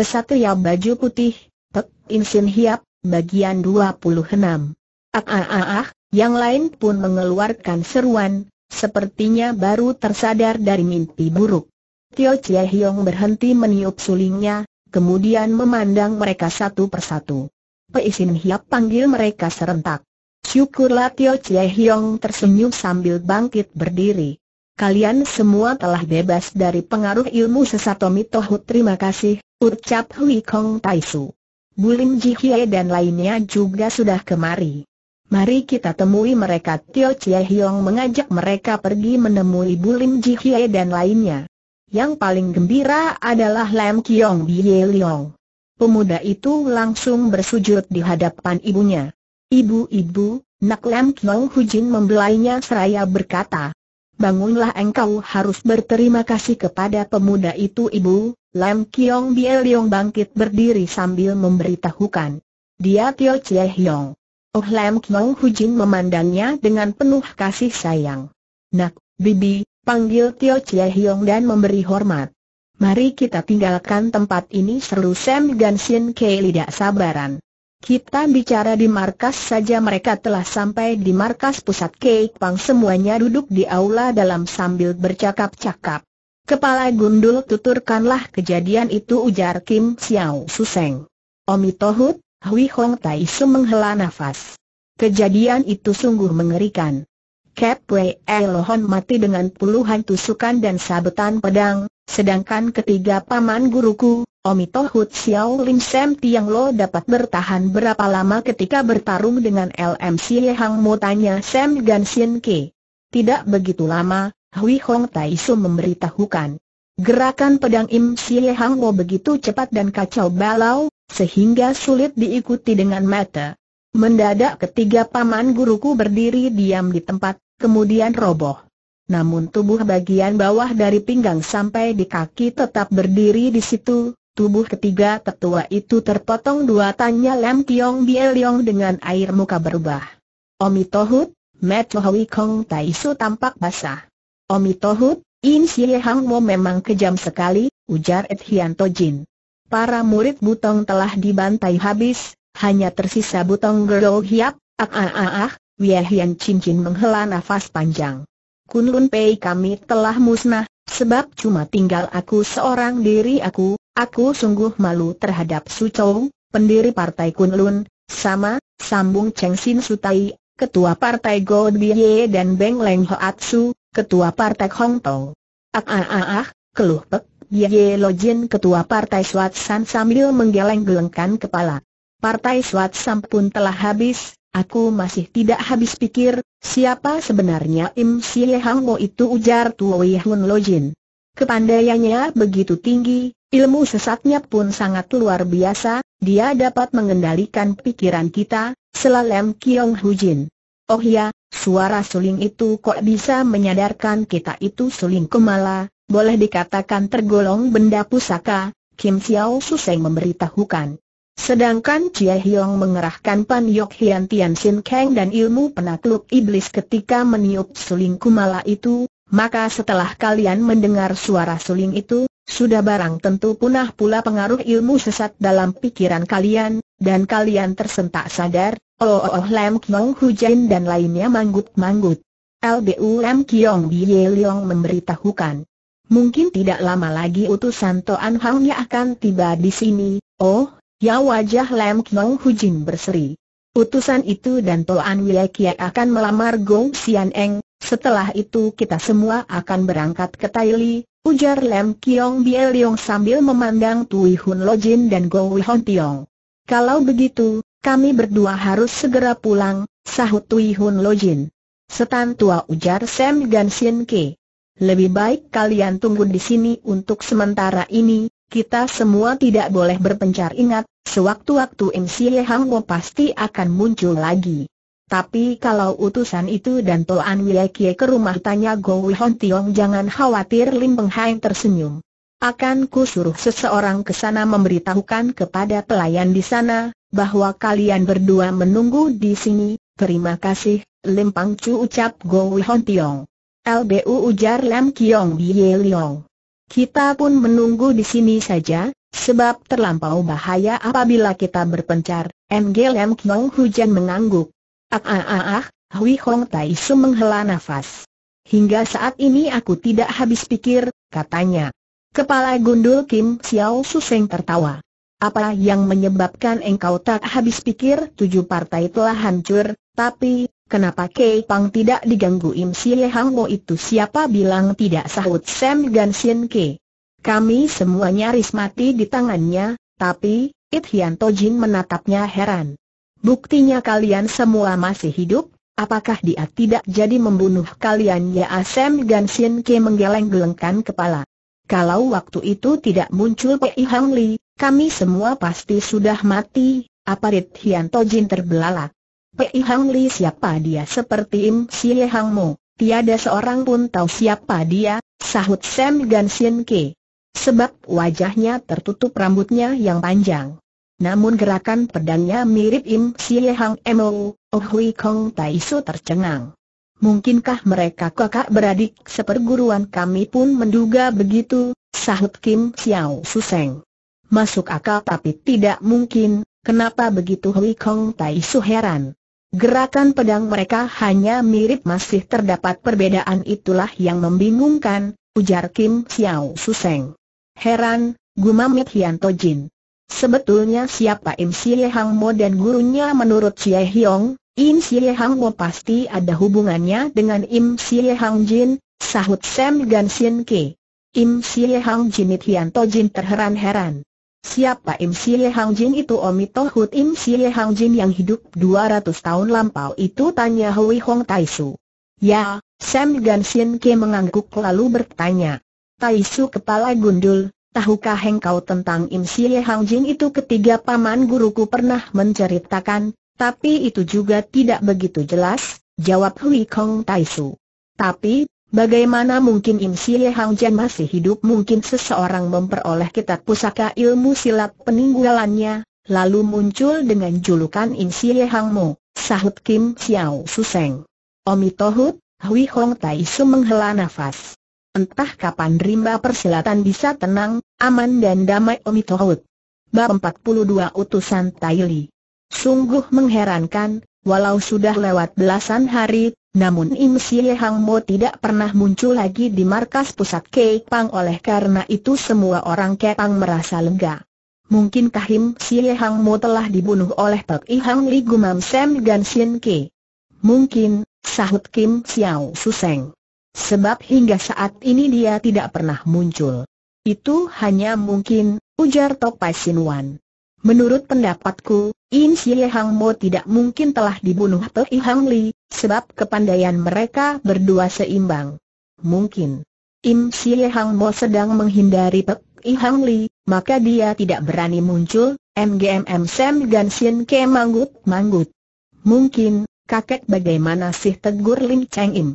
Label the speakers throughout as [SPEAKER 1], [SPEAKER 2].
[SPEAKER 1] Kesatria baju putih, Pek Insin Hiap, bagian 26. Ah ah ah ah, yang lain pun mengeluarkan seruan, sepertinya baru tersadar dari mimpi buruk. Tio Chie Hiong berhenti meniup sulingnya, kemudian memandang mereka satu persatu. Peisin Hiap panggil mereka serentak. Syukurlah Tio Chie Hiong tersenyum sambil bangkit berdiri kalian semua telah bebas dari pengaruh ilmu sesat Tomi terima kasih, ucap Hui Kong Taisu. Bulim Ji Hye dan lainnya juga sudah kemari. Mari kita temui mereka Tio Chie Hyong mengajak mereka pergi menemui Bulim Ji Hye dan lainnya. Yang paling gembira adalah Lam Kiong Bie Leong. Pemuda itu langsung bersujud di hadapan ibunya. Ibu-ibu, Nak Lam Kiong Hujin membelainya seraya berkata, bangunlah engkau harus berterima kasih kepada pemuda itu ibu, Lam Kiong Bie Yong bangkit berdiri sambil memberitahukan. Dia Tio Chie Hiong. Oh Lam Kiong Hu Jin memandangnya dengan penuh kasih sayang. Nak, bibi, panggil Tio Chie Hiong dan memberi hormat. Mari kita tinggalkan tempat ini seru Sam Gansin Kei tidak sabaran. Kita bicara di markas saja mereka telah sampai di markas pusat Pang. semuanya duduk di aula dalam sambil bercakap-cakap. Kepala gundul tuturkanlah kejadian itu ujar Kim Xiao Suseng. Omi Hui Hong Tai Su menghela nafas. Kejadian itu sungguh mengerikan. Kep Wei Elohon mati dengan puluhan tusukan dan sabetan pedang, sedangkan ketiga paman guruku, Omito Hut Xiao Lim Sam Tiang Lo dapat bertahan berapa lama ketika bertarung dengan LMC Ye Hang Mo tanya Sam Gan Sien Ke. Tidak begitu lama, Hui Hong Tai Su memberitahukan. Gerakan pedang Im Si Ye Hang Mo begitu cepat dan kacau balau, sehingga sulit diikuti dengan mata. Mendadak ketiga paman guruku berdiri diam di tempat, kemudian roboh. Namun tubuh bagian bawah dari pinggang sampai di kaki tetap berdiri di situ, Tubuh ketiga tetua itu terpotong dua tanya Lam Kiong Bie Leong dengan air muka berubah. Omi Tohut, Met Hwi Kong Tai Su tampak basah. Omi Tohut, In Xie Hang Mo memang kejam sekali, ujar Ed Hian Jin. Para murid Butong telah dibantai habis, hanya tersisa Butong Gero Hiap, ah ah ah ah, Wie Hian Cincin menghela nafas panjang. Kun Lun Pei kami telah musnah, sebab cuma tinggal aku seorang diri aku, Aku sungguh malu terhadap Su Chou, pendiri Partai Kunlun, sama, sambung Cheng Sin Sutai, Ketua Partai Go Biye dan Beng Leng Hoatsu, Ketua Partai Hong Tong. Ah ah ah ah, keluh pek, Biye Lojin Ketua Partai Swat San sambil menggeleng-gelengkan kepala. Partai Swat San pun telah habis, aku masih tidak habis pikir, siapa sebenarnya Im Sihe Hang Mo itu ujar Tuo Hun Lojin. Kepandaiannya begitu tinggi, Ilmu sesatnya pun sangat luar biasa, dia dapat mengendalikan pikiran kita, selalem Kiong Hujin. Oh ya, suara suling itu kok bisa menyadarkan kita itu suling kemala, boleh dikatakan tergolong benda pusaka, Kim Xiao Suseng memberitahukan. Sedangkan Chia Hiong mengerahkan Pan Yok Hian Tian Sin Kang dan ilmu penakluk iblis ketika meniup suling kumala itu, maka setelah kalian mendengar suara suling itu, sudah barang tentu punah pula pengaruh ilmu sesat dalam pikiran kalian, dan kalian tersentak sadar, oh oh, oh Lam Kiong Hujan dan lainnya manggut-manggut. LBU Lam Kiong Bie Leong memberitahukan. Mungkin tidak lama lagi utusan Toan Hangnya akan tiba di sini, oh, ya wajah Lam Kiong Hujin berseri. Utusan itu dan Toan Wilekia akan melamar Gong Sian Eng, setelah itu kita semua akan berangkat ke Thailand. Ujar Lem Kiong Biel Leong sambil memandang Tui Hun Lojin dan Go Hon Tiong. Kalau begitu, kami berdua harus segera pulang, sahut Tui Hun Lojin. Setan tua ujar Sam Gansin Ke. Lebih baik kalian tunggu di sini untuk sementara ini, kita semua tidak boleh berpencar ingat, sewaktu-waktu MC Hang Wo pasti akan muncul lagi. Tapi kalau utusan itu dan Toan kie ke rumah tanya Gowi Hon Tiong jangan khawatir Lim Peng Hai tersenyum. Akan ku suruh seseorang ke sana memberitahukan kepada pelayan di sana, bahwa kalian berdua menunggu di sini, terima kasih, Lim Peng Chu ucap Gowi Hon Tiong. LBU ujar Lam Kiong Bie Liong. Kita pun menunggu di sini saja, sebab terlampau bahaya apabila kita berpencar, MG Lam Kiong hujan mengangguk. Ah ah ah ah, Hui Hong Tai Su menghela nafas. Hingga saat ini aku tidak habis pikir, katanya. Kepala gundul Kim Xiao Suseng tertawa. Apa yang menyebabkan engkau tak habis pikir tujuh partai telah hancur, tapi, kenapa Kei Pang tidak diganggu Im Sihe Hang Mo itu siapa bilang tidak sahut Sam Sien Ke. Kami semua nyaris mati di tangannya, tapi, It Hian Jin menatapnya heran. Buktinya kalian semua masih hidup, apakah dia tidak jadi membunuh kalian ya Asem Gansin Ke menggeleng-gelengkan kepala. Kalau waktu itu tidak muncul Pei Hang Li, kami semua pasti sudah mati, aparit Hian Jin terbelalak. Pei Hang Li siapa dia seperti Im Xie Hang Mo, tiada seorang pun tahu siapa dia, sahut Sam Gan Sien Ke. Sebab wajahnya tertutup rambutnya yang panjang. Namun gerakan pedangnya mirip Im Si Hang Mo, Oh Hui Kong Tai Su tercengang. Mungkinkah mereka kakak beradik seperguruan kami pun menduga begitu, sahut Kim Xiao Suseng. Masuk akal tapi tidak mungkin, kenapa begitu Hui Kong Tai Su heran. Gerakan pedang mereka hanya mirip masih terdapat perbedaan itulah yang membingungkan, ujar Kim Xiao Suseng. Heran, gumamit Hian Jin. Sebetulnya siapa Im Sye Hang Mo dan gurunya menurut Sye Hyong, Im Sye Hang Mo pasti ada hubungannya dengan Im Sye Hang Jin, sahut Sam Gan Sien Ke. Im Sye Hang Jin To Jin terheran-heran. Siapa Im Sye Hang Jin itu Omi Hut Im Sye Hang Jin yang hidup 200 tahun lampau itu tanya Hui Hong Tai Su. Ya, Sam Gan Sien Ke mengangguk lalu bertanya. Tai Su kepala gundul, Tahukah engkau tentang Im Sie Hang Jin itu ketiga paman guruku pernah menceritakan, tapi itu juga tidak begitu jelas, jawab Hui Kong Tai Su. Tapi, bagaimana mungkin Im Sie Hang Jin masih hidup mungkin seseorang memperoleh kitab pusaka ilmu silat peninggalannya, lalu muncul dengan julukan Im Sie Hang Mo, sahut Kim Xiao Suseng. Omi Tohut, Hui Hong Tai Su menghela nafas. Entah kapan rimba persilatan bisa tenang, aman dan damai Omitohut. Bab 42 Utusan Taili Sungguh mengherankan, walau sudah lewat belasan hari, namun Im Siye Hang Mo tidak pernah muncul lagi di markas pusat Kepang oleh karena itu semua orang Kepang merasa lega. Mungkinkah Im Siye Hang Mo telah dibunuh oleh Pek I Hang Li Gumam Sam Gan Sien Ke? Mungkin, sahut Kim Xiao Suseng. Sebab hingga saat ini dia tidak pernah muncul. Itu hanya mungkin, ujar Tok Pai Sin Wan. Menurut pendapatku, In Xie Hang Mo tidak mungkin telah dibunuh Pei Hang Li, sebab kepandaian mereka berdua seimbang. Mungkin. Im Xie Hang Mo sedang menghindari Pei Hang Li, maka dia tidak berani muncul, MGMM Sam Gan Sien Ke Manggut Manggut. Mungkin, kakek bagaimana sih tegur Ling Cheng Im?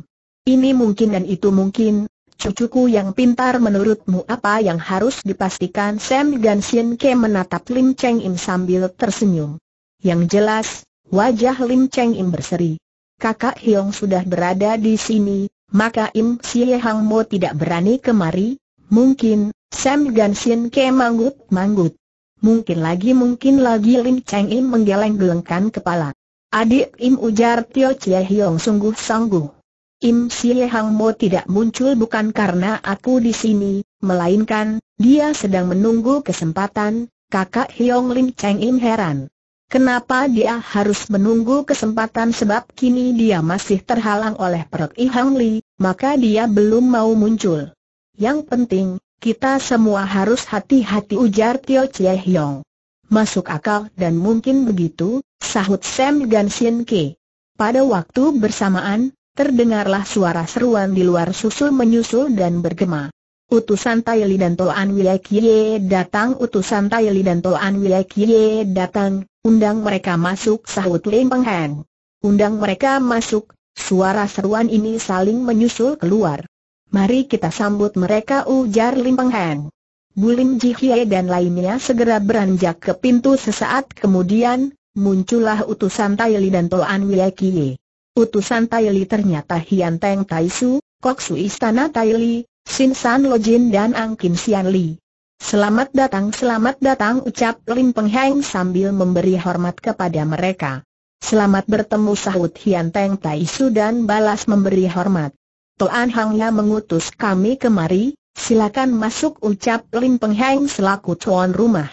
[SPEAKER 1] Ini mungkin dan itu mungkin, cucuku yang pintar menurutmu apa yang harus dipastikan Sam dan Sien Ke menatap Lim Cheng Im sambil tersenyum. Yang jelas, wajah Lim Cheng Im berseri. Kakak Hiong sudah berada di sini, maka Im Siye Hang Mo tidak berani kemari, mungkin, Sam dan Sien Ke manggut-manggut. Mungkin lagi mungkin lagi Lim Cheng Im menggeleng-gelengkan kepala. Adik Im ujar Tio Chie Hiong sungguh sangguh. Im Sie Hang Mo tidak muncul bukan karena aku di sini, melainkan, dia sedang menunggu kesempatan, kakak Hiong Lim Cheng Im heran. Kenapa dia harus menunggu kesempatan sebab kini dia masih terhalang oleh perut I Hang Li, maka dia belum mau muncul. Yang penting, kita semua harus hati-hati ujar Tio Chie Hiong. Masuk akal dan mungkin begitu, sahut Sam Gan Sien Ke. Pada waktu bersamaan, terdengarlah suara seruan di luar susul menyusul dan bergema. Utusan Tai Li dan Toan datang Utusan Tai Li dan Toan datang, undang mereka masuk sahut Lim Peng Heng. Undang mereka masuk, suara seruan ini saling menyusul keluar. Mari kita sambut mereka ujar Lim Peng Heng. Bulim Ji Hye dan lainnya segera beranjak ke pintu sesaat kemudian, muncullah utusan Tai Li dan Toan utusan Li ternyata Hian Teng Tai Su, Su Istana Li, Sin San Lojin dan Ang Kim Sian Li. Selamat datang, selamat datang ucap Lim Peng Heng sambil memberi hormat kepada mereka. Selamat bertemu sahut Hian Teng Tai Su dan balas memberi hormat. Toan Hangnya mengutus kami kemari, silakan masuk ucap Lim Peng Heng selaku tuan rumah.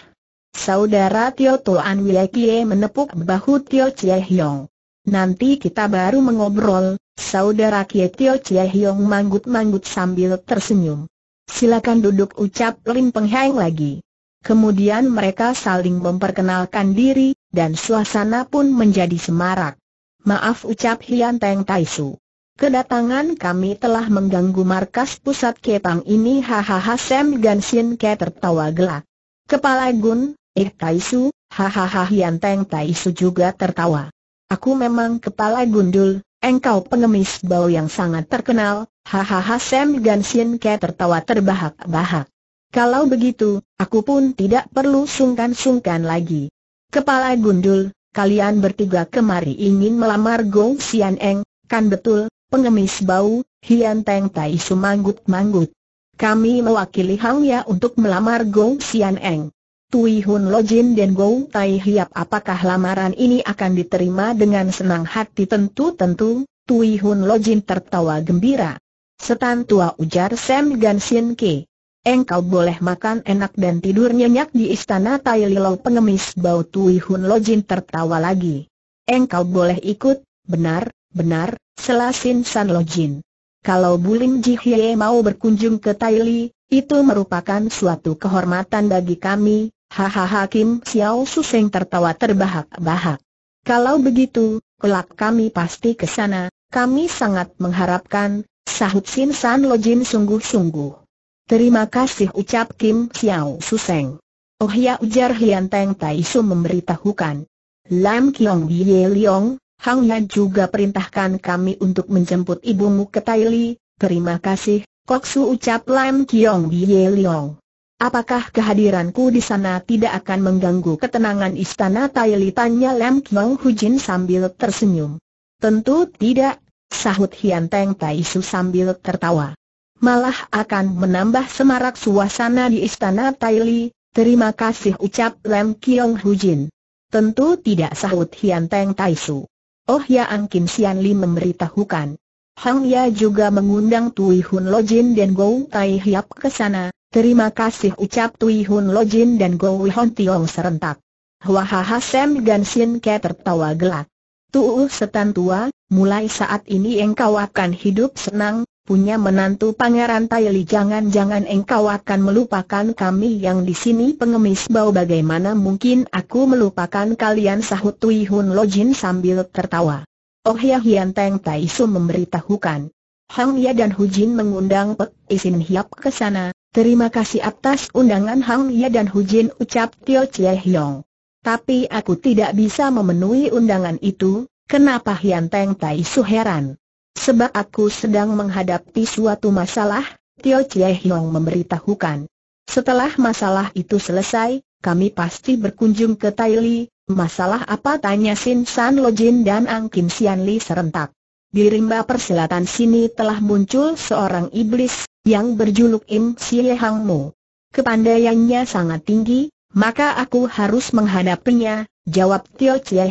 [SPEAKER 1] Saudara Tio Toan Wiekie menepuk bahu Tio Chie Hiong. Nanti kita baru mengobrol, saudara Tio Chie Hiong manggut-manggut sambil tersenyum. Silakan duduk ucap Lim Peng Heng lagi. Kemudian mereka saling memperkenalkan diri, dan suasana pun menjadi semarak. Maaf ucap Hian Teng Tai Su. Kedatangan kami telah mengganggu markas pusat Kepang ini hahaha Sam Gansin Ke tertawa gelak. Kepala Gun, eh, Ik Su, hahaha Hian Teng Tai Su juga tertawa. Aku memang kepala gundul, engkau pengemis bau yang sangat terkenal, hahaha Sam Ganshin Ke tertawa terbahak-bahak. Kalau begitu, aku pun tidak perlu sungkan-sungkan lagi. Kepala gundul, kalian bertiga kemari ingin melamar Gong Xian Eng, kan betul, pengemis bau, Hian Teng Tai sumanggut-manggut. Kami mewakili Hang Ya untuk melamar Gong Xian Eng. Tui Hun Lojin dan Gou Tai Hiap apakah lamaran ini akan diterima dengan senang hati tentu-tentu, Tui Hun Lojin tertawa gembira. Setan tua ujar Sam Gan Sin Ke. Engkau boleh makan enak dan tidur nyenyak di istana Tai Lilau pengemis bau Tui Hun Lojin tertawa lagi. Engkau boleh ikut, benar, benar, selasin San Lojin. Kalau Bulim Ji Hye mau berkunjung ke Tai Li, itu merupakan suatu kehormatan bagi kami, Hahaha Kim Xiao Su Suseng tertawa terbahak-bahak. Kalau begitu, kelak kami pasti ke sana, kami sangat mengharapkan, sahut Sin San Lo Jin sungguh-sungguh. Terima kasih ucap Kim Xiao Su Suseng. Oh ya ujar Hian Teng Tai Su memberitahukan. Lam Kiong Ye Leong, Hang Yan juga perintahkan kami untuk menjemput ibumu ke Li. terima kasih, Kok Su ucap Lam Kiong Ye Leong. Apakah kehadiranku di sana tidak akan mengganggu ketenangan istana Taili? Tanya Lam Kiong Hujin sambil tersenyum. Tentu tidak, sahut Hian Teng Tai Su sambil tertawa. Malah akan menambah semarak suasana di istana Taili, terima kasih ucap Lam Kiong Hujin. Tentu tidak sahut Hian Teng Tai Su. Oh ya Ang Kim Sian Li memberitahukan. Hang Ya juga mengundang Tui Hun Lo Jin dan Gou Tai Hiap ke sana, Terima kasih ucap Tui Hun Lojin dan Go Hon Tiong serentak. Wahaha Sam Gan Sin Ke tertawa gelak. Tuu setan tua, mulai saat ini engkau akan hidup senang, punya menantu pangeran Li jangan-jangan engkau akan melupakan kami yang di sini pengemis bau bagaimana mungkin aku melupakan kalian sahut Tui Hun Lojin sambil tertawa. Oh ya Hian Teng Tai Su memberitahukan. Hang Ya dan Hu Jin mengundang Pek Isin Hiap ke sana, Terima kasih atas undangan Hang Ye dan Jin, ucap Tio Chie Hiong. Tapi aku tidak bisa memenuhi undangan itu, kenapa Hian Teng Tai Su heran? Sebab aku sedang menghadapi suatu masalah, Tio Chie Hiong memberitahukan. Setelah masalah itu selesai, kami pasti berkunjung ke Tai Li. masalah apa tanya Sin San Jin dan Ang Kim Sian Li serentak. Di rimba perselatan sini telah muncul seorang iblis, yang berjuluk Im Siye Hang Mo. Kepandaiannya sangat tinggi, maka aku harus menghadapinya, jawab Tio Chie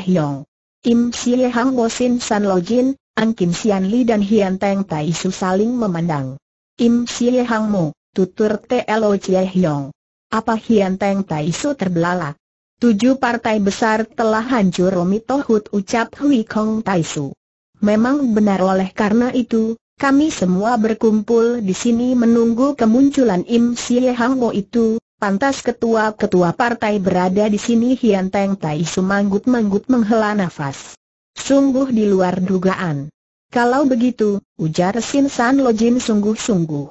[SPEAKER 1] Im Siye Hang Mo Sin San Lo Jin, Ang Kim Sian Li dan Hian Teng Tai Su saling memandang. Im Siye Hang Mo, tutur T.L.O. Chie Apa Hian Teng Tai Su terbelalak? Tujuh partai besar telah hancur Romi Tohut ucap Hui Kong Tai Su. Memang benar oleh karena itu, kami semua berkumpul di sini menunggu kemunculan Im Sie Hang Bo itu, pantas ketua-ketua partai berada di sini Hian Teng Tai sumanggut-manggut menghela nafas. Sungguh di luar dugaan. Kalau begitu, ujar Sin San Lo Jin sungguh-sungguh.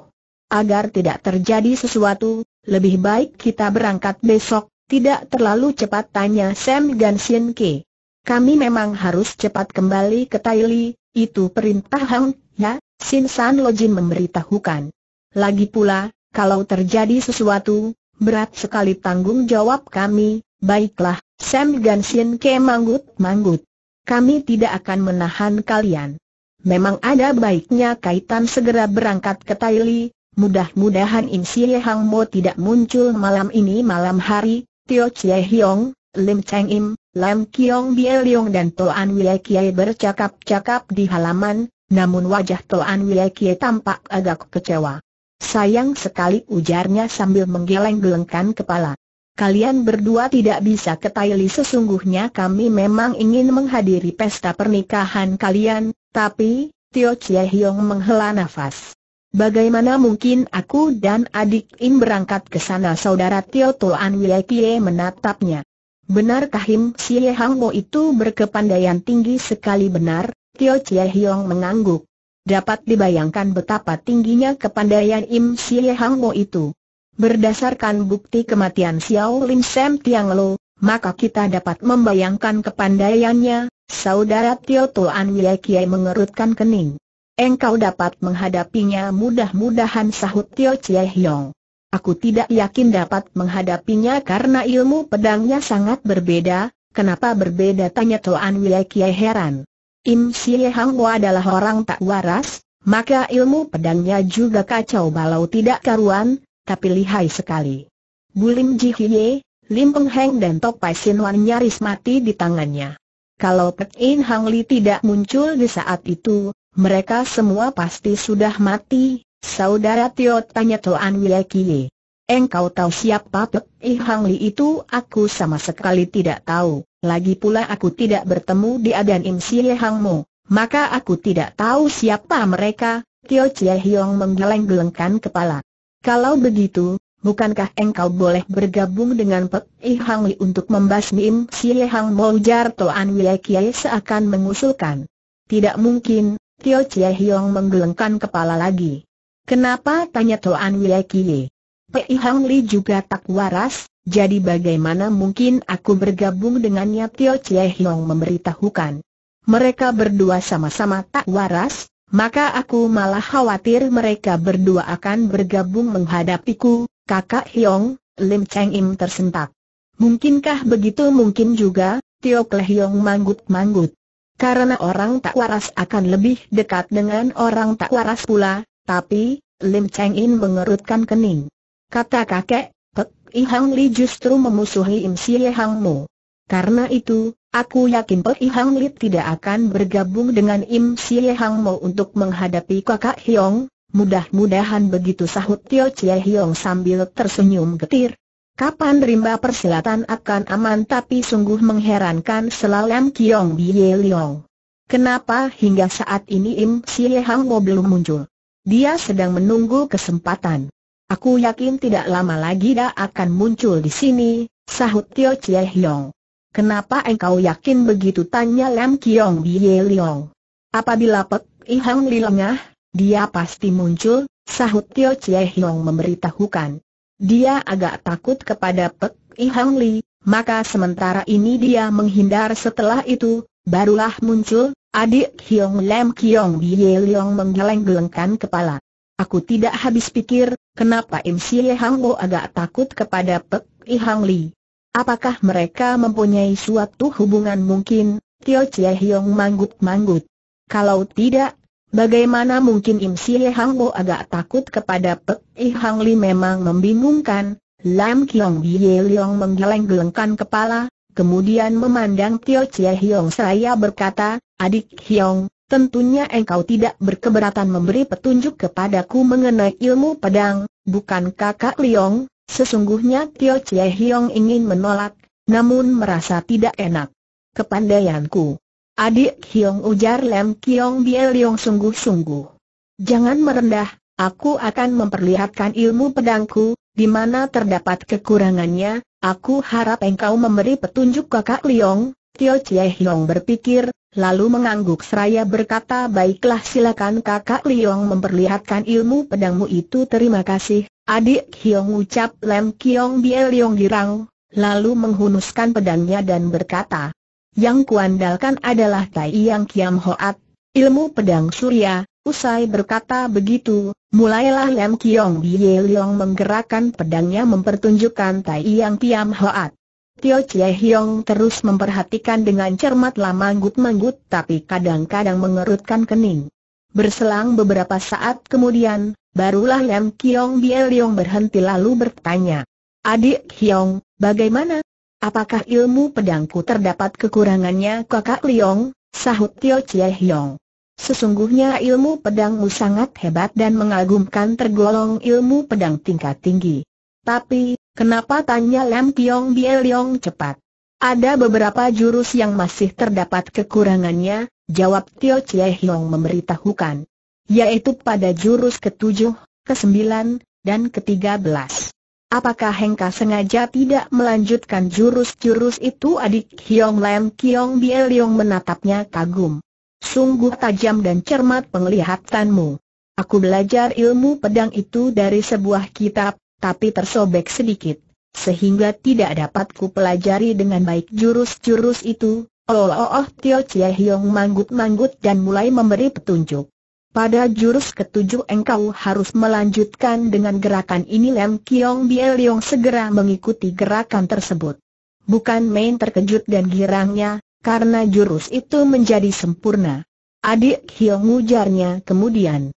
[SPEAKER 1] Agar tidak terjadi sesuatu, lebih baik kita berangkat besok, tidak terlalu cepat tanya Sam Gan Sin Ke. Kami memang harus cepat kembali ke Taili, itu perintah Hang, ya, Sin San Lo Jin memberitahukan. Lagi pula, kalau terjadi sesuatu, berat sekali tanggung jawab kami, baiklah, Sam Sin ke manggut-manggut. Kami tidak akan menahan kalian. Memang ada baiknya kaitan segera berangkat ke Taili, mudah-mudahan In Hang Mo tidak muncul malam ini malam hari, Tio Chie Hiong, Lim Cheng Im, Lam Kiong Bie Leong dan Toan Wile Kiai bercakap-cakap di halaman, namun wajah Toan Wile Kiai tampak agak kecewa. Sayang sekali ujarnya sambil menggeleng-gelengkan kepala. Kalian berdua tidak bisa ke sesungguhnya kami memang ingin menghadiri pesta pernikahan kalian, tapi, Tio Chie Hiong menghela nafas. Bagaimana mungkin aku dan adik im berangkat ke sana saudara Tio Toan Kiai menatapnya. Benarkah Him Xie Hang Mo itu berkepandaian tinggi sekali benar? Tio Chie Hiong mengangguk. Dapat dibayangkan betapa tingginya kepandaian Im Xie Hang Mo itu. Berdasarkan bukti kematian Xiao Lim Sam Tiang Lo, maka kita dapat membayangkan kepandaiannya, saudara Tio Tuan Wile Kie mengerutkan kening. Engkau dapat menghadapinya mudah-mudahan sahut Tio Chie Hiong. Aku tidak yakin dapat menghadapinya karena ilmu pedangnya sangat berbeda, kenapa berbeda tanya Tuan Wile Kiai heran. Im Siye Hang Wu adalah orang tak waras, maka ilmu pedangnya juga kacau balau tidak karuan, tapi lihai sekali. Bulim Ji Hye, Lim Peng Heng dan Tok Pai Sin Wan nyaris mati di tangannya. Kalau Pek In Hang Li tidak muncul di saat itu, mereka semua pasti sudah mati, Saudara Tio tanya Tuan Toan Kie. Engkau tahu siapa Pek I Hang Li itu? Aku sama sekali tidak tahu. Lagi pula aku tidak bertemu dia dan Im Ye Hang Mo. Maka aku tidak tahu siapa mereka. Tio Chie Hiong menggeleng-gelengkan kepala. Kalau begitu, bukankah engkau boleh bergabung dengan Pek I Hang Li untuk membasmi Im Ye Hang Mo? Ujar Wie Kie seakan mengusulkan. Tidak mungkin, Tio Chie Hiong menggelengkan kepala lagi. Kenapa tanya Toan Wilekie? Pei Hang Li juga tak waras, jadi bagaimana mungkin aku bergabung dengannya Tio Chie Hiong memberitahukan. Mereka berdua sama-sama tak waras, maka aku malah khawatir mereka berdua akan bergabung menghadapiku, kakak Hiong, Lim Cheng Im tersentak. Mungkinkah begitu mungkin juga, Tio Hiong manggut-manggut. Karena orang tak waras akan lebih dekat dengan orang tak waras pula, tapi, Lim Cheng In mengerutkan kening. Kata kakek, Pek I Hang Li justru memusuhi Im Xie Hang Mo. Karena itu, aku yakin Pek I Hang Li tidak akan bergabung dengan Im Xie Hang Mo untuk menghadapi kakak Hiong. Mudah-mudahan begitu sahut Tio Chie Hiong sambil tersenyum getir. Kapan rimba persilatan akan aman tapi sungguh mengherankan selalem Kiong Bie Leong. Kenapa hingga saat ini Im Xie Hang Mo belum muncul? Dia sedang menunggu kesempatan. Aku yakin tidak lama lagi dia akan muncul di sini, sahut Tio Chie Hyong. Kenapa engkau yakin begitu tanya Lam Kiong Bie Liong? Apabila Pek Hang Li lengah, dia pasti muncul, sahut Tio Chie Hyong memberitahukan. Dia agak takut kepada Pek Hang Li, maka sementara ini dia menghindar setelah itu, barulah muncul, Adik Hyong Lam Kiong Bie Leong menggeleng-gelengkan kepala. Aku tidak habis pikir, kenapa Im Siye Hang Bo agak takut kepada Pek I Hang Li. Apakah mereka mempunyai suatu hubungan mungkin? Tio Chie Hyong manggut-manggut. Kalau tidak, bagaimana mungkin Im Siye Hang Bo agak takut kepada Pek I Hang Li memang membingungkan. Lam Kiong Bie Leong menggeleng-gelengkan kepala, kemudian memandang Tio Chie Hyong saya berkata, adik Hyong, tentunya engkau tidak berkeberatan memberi petunjuk kepadaku mengenai ilmu pedang, bukan kakak Liong? Sesungguhnya Tio Chie Hyong ingin menolak, namun merasa tidak enak. Kepandaianku. Adik Hyong ujar Lem Kiong Bie Liong sungguh-sungguh. Jangan merendah, aku akan memperlihatkan ilmu pedangku, di mana terdapat kekurangannya, aku harap engkau memberi petunjuk kakak Liong, Tio Chie Hiong berpikir, lalu mengangguk seraya berkata baiklah silakan kakak Liong memperlihatkan ilmu pedangmu itu terima kasih, adik Hiong ucap Lem Kiong Bie Liong girang, lalu menghunuskan pedangnya dan berkata, yang kuandalkan adalah Tai Yang Kiam Hoat, ilmu pedang surya, usai berkata begitu, mulailah Lem Kiong Bie Liong menggerakkan pedangnya mempertunjukkan Tai Yang Kiam Hoat. Tio Chie Hiong terus memperhatikan dengan cermat manggut-manggut tapi kadang-kadang mengerutkan kening. Berselang beberapa saat kemudian, barulah Lam Kiong Biel Leong berhenti lalu bertanya. Adik Hiong, bagaimana? Apakah ilmu pedangku terdapat kekurangannya kakak Leong? Sahut Tio Chie Hiong. Sesungguhnya ilmu pedangmu sangat hebat dan mengagumkan tergolong ilmu pedang tingkat tinggi. Tapi, Kenapa tanya Lam Kiong Bieliong cepat? Ada beberapa jurus yang masih terdapat kekurangannya, jawab Tio Chie Hiong memberitahukan. Yaitu pada jurus ke-7, ke kesembilan, dan ketiga belas. Apakah Hengka sengaja tidak melanjutkan jurus-jurus itu adik Hiong Lam Kiong Bieliong menatapnya kagum. Sungguh tajam dan cermat penglihatanmu. Aku belajar ilmu pedang itu dari sebuah kitab, tapi tersobek sedikit, sehingga tidak dapat ku pelajari dengan baik jurus-jurus itu. Oh, oh, oh, Tio Chie Hiong manggut-manggut dan mulai memberi petunjuk. Pada jurus ketujuh engkau harus melanjutkan dengan gerakan ini Lem Kiong Bie Leong segera mengikuti gerakan tersebut. Bukan main terkejut dan girangnya, karena jurus itu menjadi sempurna. Adik Hiong ujarnya kemudian.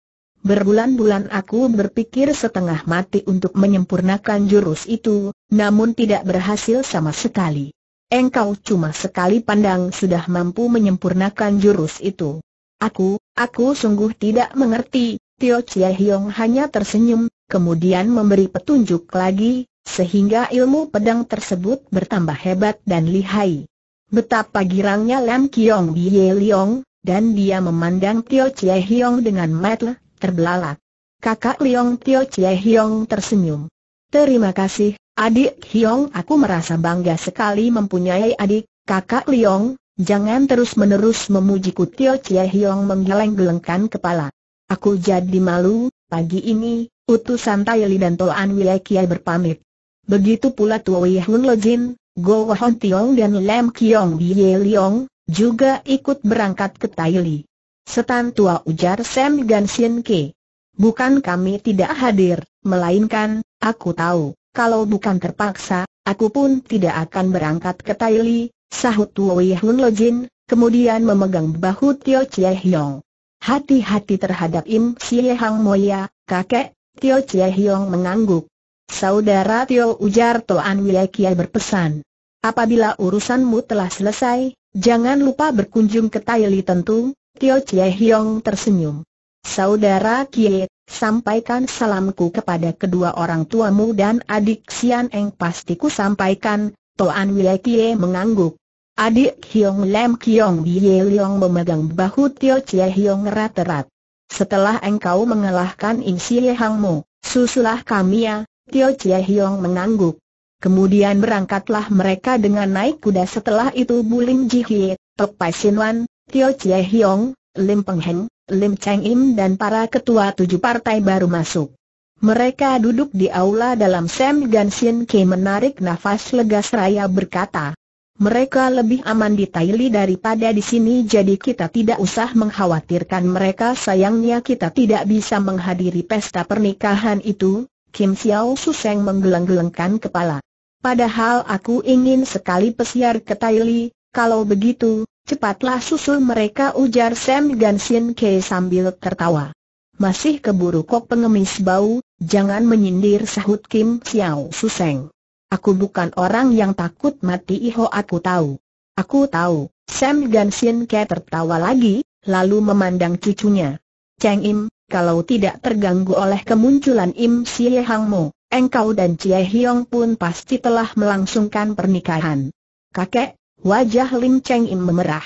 [SPEAKER 1] Berbulan-bulan aku berpikir setengah mati untuk menyempurnakan jurus itu, namun tidak berhasil sama sekali. Engkau cuma sekali pandang sudah mampu menyempurnakan jurus itu. Aku, aku sungguh tidak mengerti, Tio Chia Hiong hanya tersenyum, kemudian memberi petunjuk lagi, sehingga ilmu pedang tersebut bertambah hebat dan lihai. Betapa girangnya Lam Kiong Bie Liong, dan dia memandang Tio Chia Hiong dengan mata terbelalak. Kakak Liong Tio Chie Hiong tersenyum. Terima kasih, adik Hiong aku merasa bangga sekali mempunyai adik, kakak Liong, jangan terus-menerus memujiku Tio Chie Hiong menggeleng-gelengkan kepala. Aku jadi malu, pagi ini, utusan Tai Li dan Toan Wile Kiai berpamit. Begitu pula Tuwi Hun Jin, Go Wohon Tiong dan Lam Kiong Bie Liong, juga ikut berangkat ke Tai Li. Setan tua ujar Sam Gansin Ke. Bukan kami tidak hadir, melainkan, aku tahu, kalau bukan terpaksa, aku pun tidak akan berangkat ke Taili, sahut Tuo Wei Hun Lo Jin. kemudian memegang bahu Tio Chie Hiong. Hati-hati terhadap Im Sie Hang Moya, kakek, Tio Chie Hiong mengangguk. Saudara Tio ujar Toan Wiekia berpesan. Apabila urusanmu telah selesai, jangan lupa berkunjung ke Taili tentu, Tio Chie Hiong tersenyum. Saudara Kie, sampaikan salamku kepada kedua orang tuamu dan adik Sian Eng pastiku sampaikan, Toan Wile Kie mengangguk. Adik Hiong Lem Kiong Bie Leong memegang bahu Tio Chie Hiong rat rat Setelah engkau mengalahkan im Xie Hangmu, susulah kami ya, Tio Chie Hiong mengangguk. Kemudian berangkatlah mereka dengan naik kuda setelah itu Bulim Ji Hie, Tok Pai Sin Wan, Tio Chie Hyong, Lim Peng Heng, Lim Cheng Im dan para ketua tujuh partai baru masuk. Mereka duduk di aula dalam Sam Ganshin Ke menarik nafas lega seraya berkata, mereka lebih aman di Taili daripada di sini jadi kita tidak usah mengkhawatirkan mereka sayangnya kita tidak bisa menghadiri pesta pernikahan itu, Kim Xiao Suseng menggeleng-gelengkan kepala. Padahal aku ingin sekali pesiar ke Taili, kalau begitu, Cepatlah susul mereka ujar Sam Gansin Ke sambil tertawa. Masih keburu kok pengemis bau, jangan menyindir sahut Kim Xiao Suseng. Aku bukan orang yang takut mati iho aku tahu. Aku tahu, Sam Gansin Ke tertawa lagi, lalu memandang cucunya. Cheng Im, kalau tidak terganggu oleh kemunculan Im Sie Hang Mo, engkau dan Cie Hiong pun pasti telah melangsungkan pernikahan. Kakek, Wajah Lim Cheng Im memerah.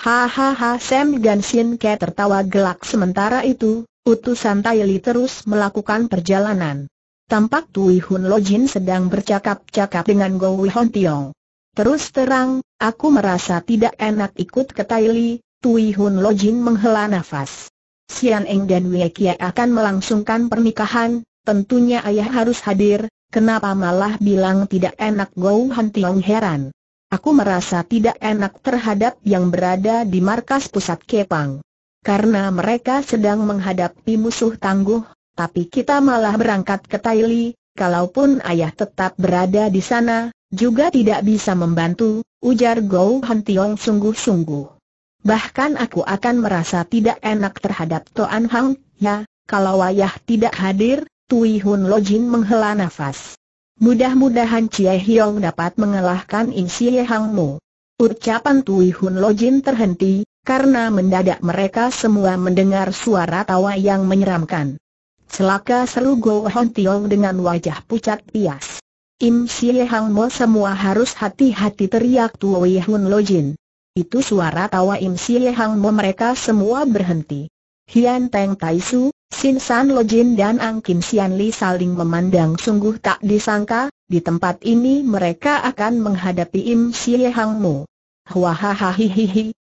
[SPEAKER 1] Hahaha Sam dan Sin Ke tertawa gelak sementara itu, utusan Tai Li terus melakukan perjalanan. Tampak Tui Hun Lo Jin sedang bercakap-cakap dengan Go Hon Tiong. Terus terang, aku merasa tidak enak ikut ke Tai Li, Tui Hun Lo Jin menghela nafas. Sian Eng dan Wei Kia akan melangsungkan pernikahan, tentunya ayah harus hadir, kenapa malah bilang tidak enak Go Hon Tiong heran. Aku merasa tidak enak terhadap yang berada di markas pusat Kepang. Karena mereka sedang menghadapi musuh tangguh, tapi kita malah berangkat ke Taili, kalaupun ayah tetap berada di sana, juga tidak bisa membantu, ujar Gou Han Tiong sungguh-sungguh. Bahkan aku akan merasa tidak enak terhadap Toan Hang, ya, kalau ayah tidak hadir, Tui Hun Lo Jin menghela nafas. Mudah-mudahan Chie Hiong dapat mengalahkan In Xie Hang Mo. Ucapan Tui Hun Lo Jin terhenti, karena mendadak mereka semua mendengar suara tawa yang menyeramkan. Celaka seru Go Hon Tiong dengan wajah pucat pias. Im Xie Hang Mo semua harus hati-hati teriak Tui Hun Lo Jin. Itu suara tawa Im Xie Hang Mo mereka semua berhenti. Hian Teng Tai Su, Sin San Lojin dan Ang Kim Sian Li saling memandang sungguh tak disangka, di tempat ini mereka akan menghadapi Im Xie Hang Mu.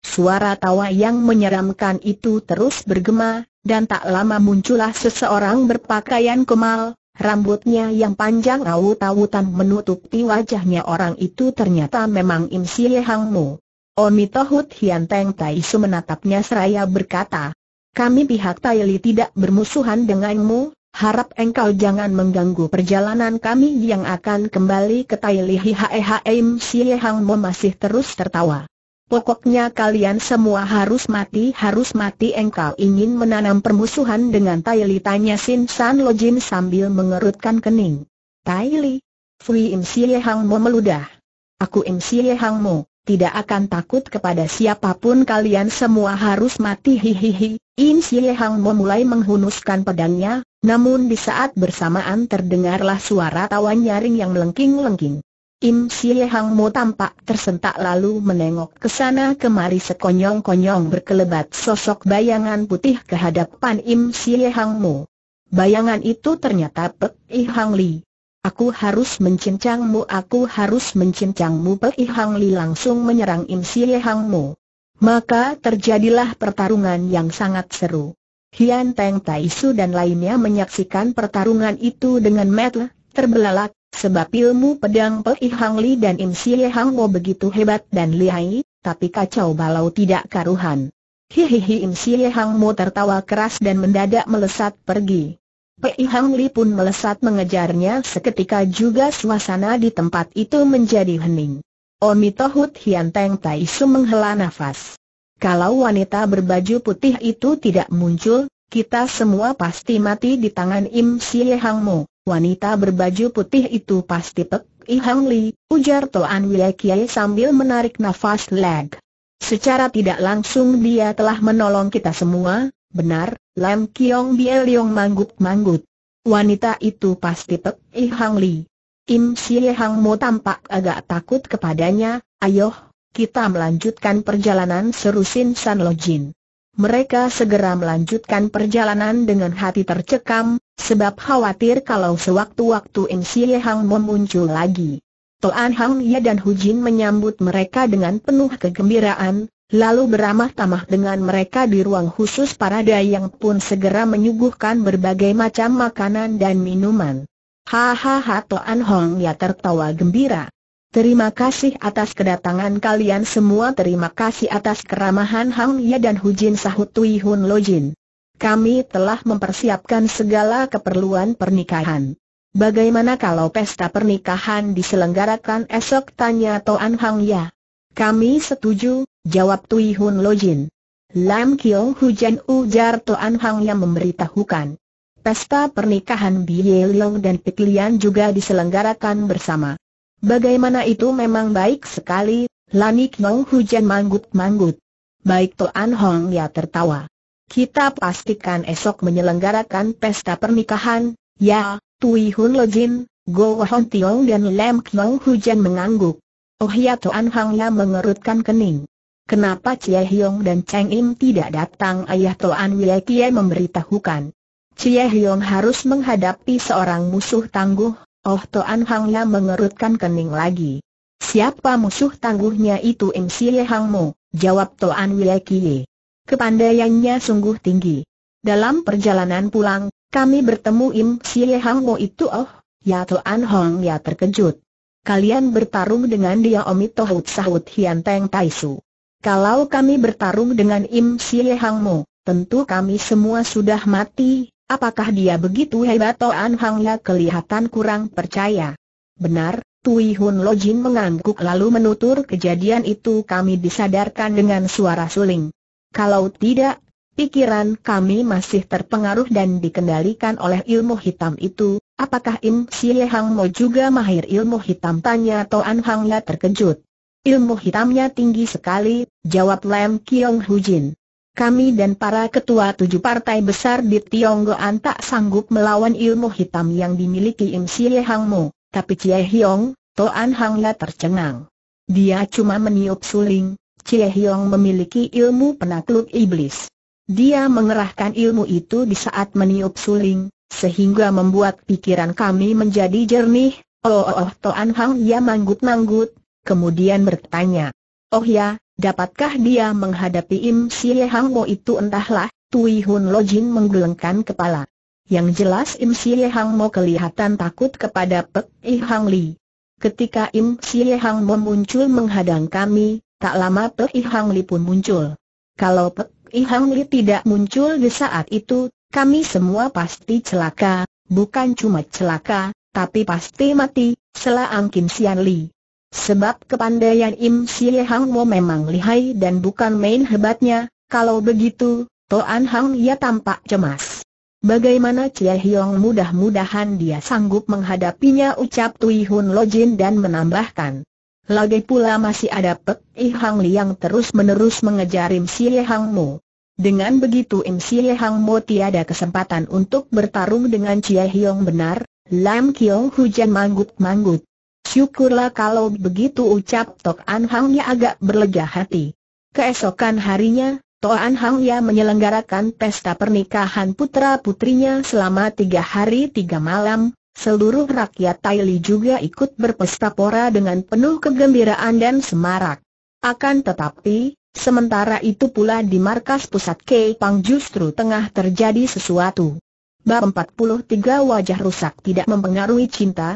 [SPEAKER 1] suara tawa yang menyeramkan itu terus bergema, dan tak lama muncullah seseorang berpakaian kemal, rambutnya yang panjang awut-awutan menutupi wajahnya orang itu ternyata memang Im Xie Hang Mu. Omi Tohut Hian Teng Tai Su menatapnya seraya berkata, kami pihak Taili tidak bermusuhan denganmu, harap engkau jangan mengganggu perjalanan kami yang akan kembali ke Taili Hihaehaim Si Hang Mo masih terus tertawa. Pokoknya kalian semua harus mati harus mati engkau ingin menanam permusuhan dengan Taili tanya Sin San Lo Jin sambil mengerutkan kening. Taili. Fui Im Si Hang Mo meludah. Aku Im Si Hang Mo tidak akan takut kepada siapapun kalian semua harus mati hihihi. In Xie Hang memulai menghunuskan pedangnya, namun di saat bersamaan terdengarlah suara tawa nyaring yang melengking-lengking. Im Xie Hang Mo tampak tersentak lalu menengok ke sana kemari sekonyong-konyong berkelebat sosok bayangan putih kehadapan Im Xie Hang Mo. Bayangan itu ternyata Pek I Hang Li. Aku harus mencincangmu, aku harus mencincangmu. Pei Hang Li langsung menyerang Im Sie Hang Mo. Maka terjadilah pertarungan yang sangat seru. Hian Teng Tai Su dan lainnya menyaksikan pertarungan itu dengan mata terbelalak, sebab ilmu pedang Pei Hang Li dan Im Sie Hang Mo begitu hebat dan lihai, tapi kacau balau tidak karuhan. Hihihi Im Sie Hang Mo tertawa keras dan mendadak melesat pergi. Pei Hang Li pun melesat mengejarnya seketika juga suasana di tempat itu menjadi hening. Omi Tohut Hian Teng Tai Su menghela nafas. Kalau wanita berbaju putih itu tidak muncul, kita semua pasti mati di tangan Im Sie Hang Mo. Wanita berbaju putih itu pasti Pek I Hang Li, ujar Toan Wie Kiai sambil menarik nafas leg. Secara tidak langsung dia telah menolong kita semua, Benar, Lam Kiong Biel Yong manggut-manggut. Wanita itu pasti Pek I Hang Li. Im Xie Hang Mo tampak agak takut kepadanya, ayoh, kita melanjutkan perjalanan seru Sin San Lo Jin. Mereka segera melanjutkan perjalanan dengan hati tercekam, sebab khawatir kalau sewaktu-waktu Im Xie Hang Mo muncul lagi. Toan Hang Ye dan Hu Jin menyambut mereka dengan penuh kegembiraan, lalu beramah tamah dengan mereka di ruang khusus parade yang pun segera menyuguhkan berbagai macam makanan dan minuman. Hahaha Toan Hong ya tertawa gembira. Terima kasih atas kedatangan kalian semua terima kasih atas keramahan Hang Ya dan Hujin sahut Tui Hun Jin. Kami telah mempersiapkan segala keperluan pernikahan. Bagaimana kalau pesta pernikahan diselenggarakan esok tanya Toan Hong Ya? Kami setuju, Jawab Tui Hun Lo Jin. Lam Kio Hujan ujar Toan Hang yang memberitahukan. Pesta pernikahan Bie Leong dan Pik Lian juga diselenggarakan bersama. Bagaimana itu memang baik sekali, Lani Kio Hujan manggut-manggut. Baik Toan Hong ya tertawa. Kita pastikan esok menyelenggarakan pesta pernikahan, ya, Tui Hun Lo Jin, Go Hon Tiong dan Lam Kio Hujan mengangguk. Oh ya Toan Hang ya mengerutkan kening. Kenapa Cie Hiong dan Cheng Im tidak datang ayah Toan Wei Kie memberitahukan. Cie Hiong harus menghadapi seorang musuh tangguh, Oh Toan Ya mengerutkan kening lagi. Siapa musuh tangguhnya itu Im Cie Hangmu, jawab Toan Wei Kie. Kepandaiannya sungguh tinggi. Dalam perjalanan pulang, kami bertemu Im Cie Hangmu itu Oh, ya Toan Hang, ya terkejut. Kalian bertarung dengan dia Omitohut Sahut Hian Teng Taisu. Kalau kami bertarung dengan Im Sie Mo, tentu kami semua sudah mati, apakah dia begitu hebat Toan Ya kelihatan kurang percaya. Benar, Tui Hun Lojin mengangguk lalu menutur kejadian itu kami disadarkan dengan suara suling. Kalau tidak, pikiran kami masih terpengaruh dan dikendalikan oleh ilmu hitam itu, apakah Im Hang Mo juga mahir ilmu hitam tanya Toan Ya terkejut. Ilmu hitamnya tinggi sekali, jawab Lam Kiong Hujin. Kami dan para ketua tujuh partai besar di Tionggoan tak sanggup melawan ilmu hitam yang dimiliki Im Siye Hang Mo, tapi Chie Hiong, Toan Hang La tercengang. Dia cuma meniup suling, Chie Hiong memiliki ilmu penakluk iblis. Dia mengerahkan ilmu itu di saat meniup suling, sehingga membuat pikiran kami menjadi jernih, oh oh oh Toan Hang ya manggut-manggut, kemudian bertanya, Oh ya, dapatkah dia menghadapi Im Sie Hang Mo itu entahlah, Tui Hun Lo Jin menggelengkan kepala. Yang jelas Im Sie Hang Mo kelihatan takut kepada Pek I Hang Li. Ketika Im Sie Hang Mo muncul menghadang kami, tak lama Pek I Hang Li pun muncul. Kalau Pek I Hang Li tidak muncul di saat itu, kami semua pasti celaka, bukan cuma celaka, tapi pasti mati, Selah Ang Kim Sian Li. Sebab kepandaian Im Sie Hang Mo memang lihai dan bukan main hebatnya, kalau begitu, Toan Hang ia tampak cemas. Bagaimana Cie Hiong mudah-mudahan dia sanggup menghadapinya ucap Tui Hun Lojin dan menambahkan. Lagi pula masih ada Pek I Hang Liang terus-menerus mengejar Im Sie Hang Mo. Dengan begitu Im Sie Hang Mo tiada kesempatan untuk bertarung dengan Cie Hiong benar, Lam Kiong hujan manggut-manggut. Syukurlah kalau begitu ucap Tok An Hang Ya agak berlega hati. Keesokan harinya, Tok Hang Ya menyelenggarakan pesta pernikahan putra-putrinya selama tiga hari tiga malam, seluruh rakyat Li juga ikut berpesta pora dengan penuh kegembiraan dan semarak. Akan tetapi, sementara itu pula di markas pusat K-Pang justru tengah terjadi sesuatu. Bab 43 Wajah Rusak Tidak Mempengaruhi Cinta,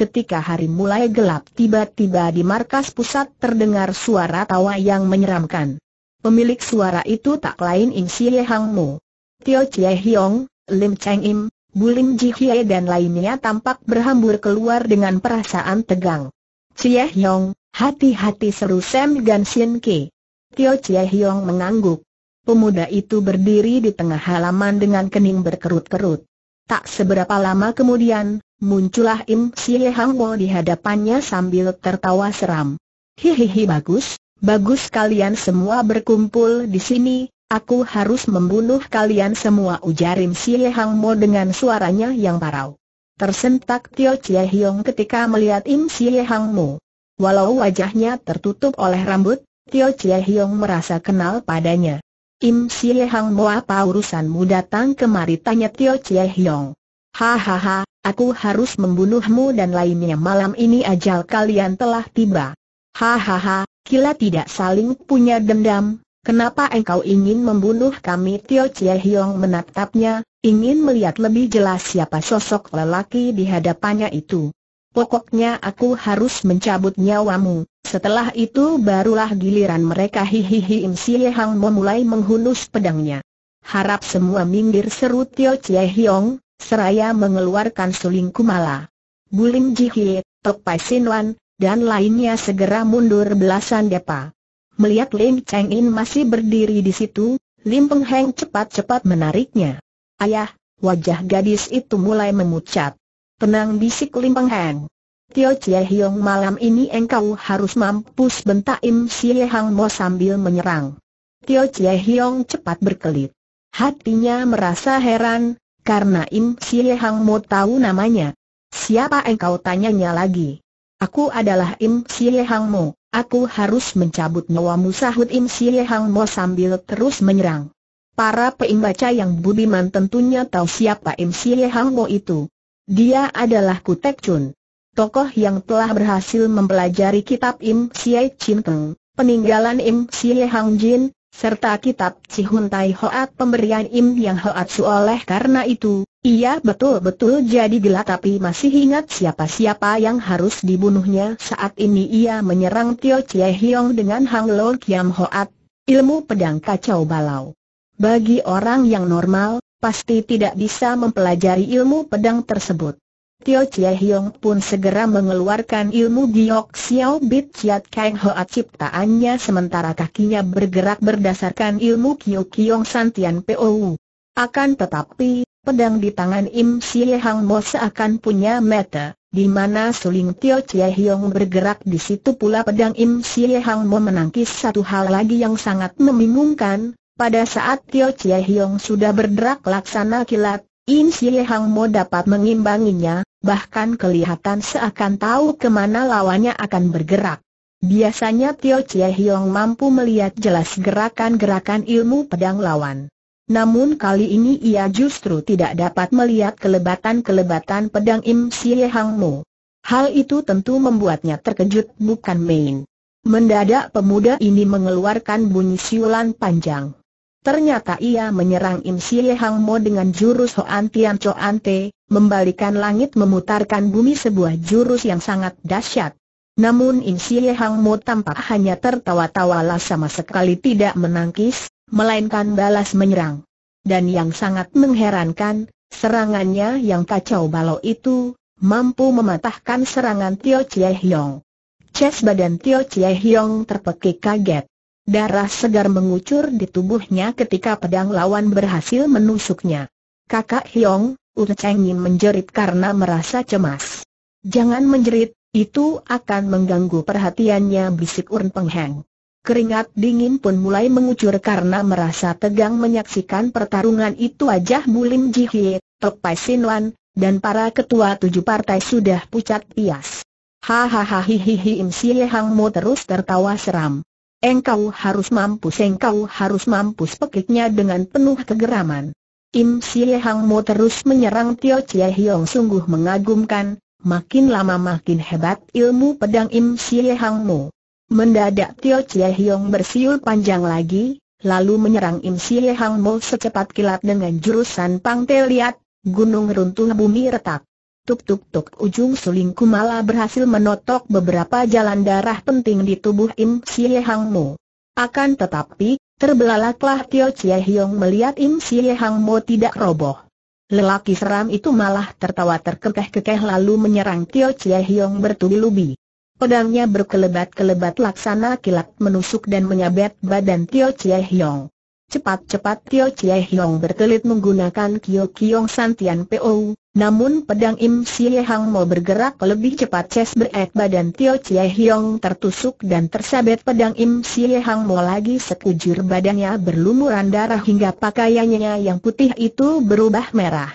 [SPEAKER 1] Ketika hari mulai gelap tiba-tiba di markas pusat terdengar suara tawa yang menyeramkan. Pemilik suara itu tak lain Ing Xie Hang Mu. Tio Chie Hiong, Lim Cheng Im, Bulim Ji Hie dan lainnya tampak berhambur keluar dengan perasaan tegang. Chie Hiong, hati-hati seru Sam Gan Shin Ki. Tio Chie Hiong mengangguk. Pemuda itu berdiri di tengah halaman dengan kening berkerut-kerut. Tak seberapa lama kemudian, Muncullah Im Siye Hang Wo di hadapannya sambil tertawa seram. Hihihi bagus, bagus kalian semua berkumpul di sini, aku harus membunuh kalian semua ujar Im Siye Hang Wo dengan suaranya yang parau. Tersentak Tio Chie Hiong ketika melihat Im Siye Hang Mo. Walau wajahnya tertutup oleh rambut, Tio Chie Hiong merasa kenal padanya. Im Siye Hang Mo apa urusanmu datang kemari tanya Tio Chie Hiong. Hahaha, Aku harus membunuhmu dan lainnya malam ini ajal kalian telah tiba. Hahaha, kila tidak saling punya dendam, kenapa engkau ingin membunuh kami? Tio Chie Hiong menatapnya, ingin melihat lebih jelas siapa sosok lelaki di hadapannya itu. Pokoknya aku harus mencabut nyawamu, setelah itu barulah giliran mereka hihihi Im Siye Hang memulai menghunus pedangnya. Harap semua minggir seru Tio Chie Hiong, seraya mengeluarkan suling kumala. Bulim Jihie, Tok Pai Wan, dan lainnya segera mundur belasan depa. Melihat Lim Cheng In masih berdiri di situ, Lim Peng Heng cepat-cepat menariknya. Ayah, wajah gadis itu mulai memucat. Tenang bisik Lim Peng Heng. Tio Chie Hiong malam ini engkau harus mampus bentak Im Chie Hang Mo sambil menyerang. Tio Chie Hiong cepat berkelit. Hatinya merasa heran, karena Im Sie Hang Mo tahu namanya. Siapa engkau tanyanya lagi? Aku adalah Im Sie Hang Mo, aku harus mencabut nyawamu sahut Im Sie Hang Mo sambil terus menyerang. Para peimbaca yang budiman tentunya tahu siapa Im Sie Hang Mo itu. Dia adalah Kutek Chun. Tokoh yang telah berhasil mempelajari kitab Im Sie Chin Teng, peninggalan Im Sie Hang Jin, serta kitab Cihun Tai Hoat pemberian Im Yang Hoat Su karena itu, ia betul-betul jadi gelap, tapi masih ingat siapa-siapa yang harus dibunuhnya saat ini ia menyerang Tio Chie Hiong dengan Hang Lo Kiam Hoat, ilmu pedang kacau balau. Bagi orang yang normal, pasti tidak bisa mempelajari ilmu pedang tersebut. Tio Chie Hiong pun segera mengeluarkan ilmu Giok Xiao Bit Chiat Kang Hoa ciptaannya sementara kakinya bergerak berdasarkan ilmu Kyo Kiong Santian Pou. Akan tetapi, pedang di tangan Im Sie Hang Mo seakan punya meta, di mana suling Tio Chie Hiong bergerak di situ pula pedang Im Sie Hang Mo menangkis satu hal lagi yang sangat membingungkan, pada saat Tio Chie Hiong sudah berderak laksana kilat, Im Sia Hang Mo dapat mengimbanginya, bahkan kelihatan seakan tahu kemana lawannya akan bergerak. Biasanya Tio Chie Hiong mampu melihat jelas gerakan-gerakan ilmu pedang lawan. Namun kali ini ia justru tidak dapat melihat kelebatan-kelebatan pedang Im Sie Hang Mo. Hal itu tentu membuatnya terkejut bukan main. Mendadak pemuda ini mengeluarkan bunyi siulan panjang. Ternyata ia menyerang Im Sie Hang Mo dengan jurus Hoan Tian Cho Te, membalikan langit memutarkan bumi sebuah jurus yang sangat dahsyat. Namun Im Sie Hang Mo tampak hanya tertawa-tawa lah sama sekali tidak menangkis, melainkan balas menyerang. Dan yang sangat mengherankan, serangannya yang kacau balau itu, mampu mematahkan serangan Tio Chie Hiong. Ces badan Tio Chie Hiong terpekik kaget. Darah segar mengucur di tubuhnya ketika pedang lawan berhasil menusuknya. Kakak Hiong, Cheng Yin menjerit karena merasa cemas. Jangan menjerit, itu akan mengganggu perhatiannya bisik Urn Pengheng. Keringat dingin pun mulai mengucur karena merasa tegang menyaksikan pertarungan itu wajah Bulim Pai Sin Wan, dan para ketua tujuh partai sudah pucat pias. Hahaha hihihi Im Siye Hang Mo terus tertawa seram. Engkau harus mampu, engkau harus mampu, pekiknya dengan penuh kegeraman. Im Siye Hang Mo terus menyerang Tio Chie Hiong sungguh mengagumkan, makin lama makin hebat ilmu pedang Im Siye Hang Mo. Mendadak Tio Chie Hiong bersiul panjang lagi, lalu menyerang Im Siye Hang Mo secepat kilat dengan jurusan Pang Te Liat, gunung runtuh bumi retak. Tuk-tuk-tuk ujung suling malah berhasil menotok beberapa jalan darah penting di tubuh Im Xie Hang Mo. Akan tetapi, terbelalaklah Tio Chie Hiong melihat Im Xie Hang Mo tidak roboh. Lelaki seram itu malah tertawa terkekeh-kekeh lalu menyerang Tio Chie Hiong bertubi-lubi. Pedangnya berkelebat-kelebat laksana kilat menusuk dan menyabet badan Tio Chie Hiong. Cepat-cepat Tio Chie Hiong berkelit menggunakan Kio Kiong Santian PO, namun pedang Im Sie Hang mau bergerak lebih cepat ses berek badan Tio Chie Hiong tertusuk dan tersabet pedang Im Sie Hang mau lagi sekujur badannya berlumuran darah hingga pakaiannya yang putih itu berubah merah.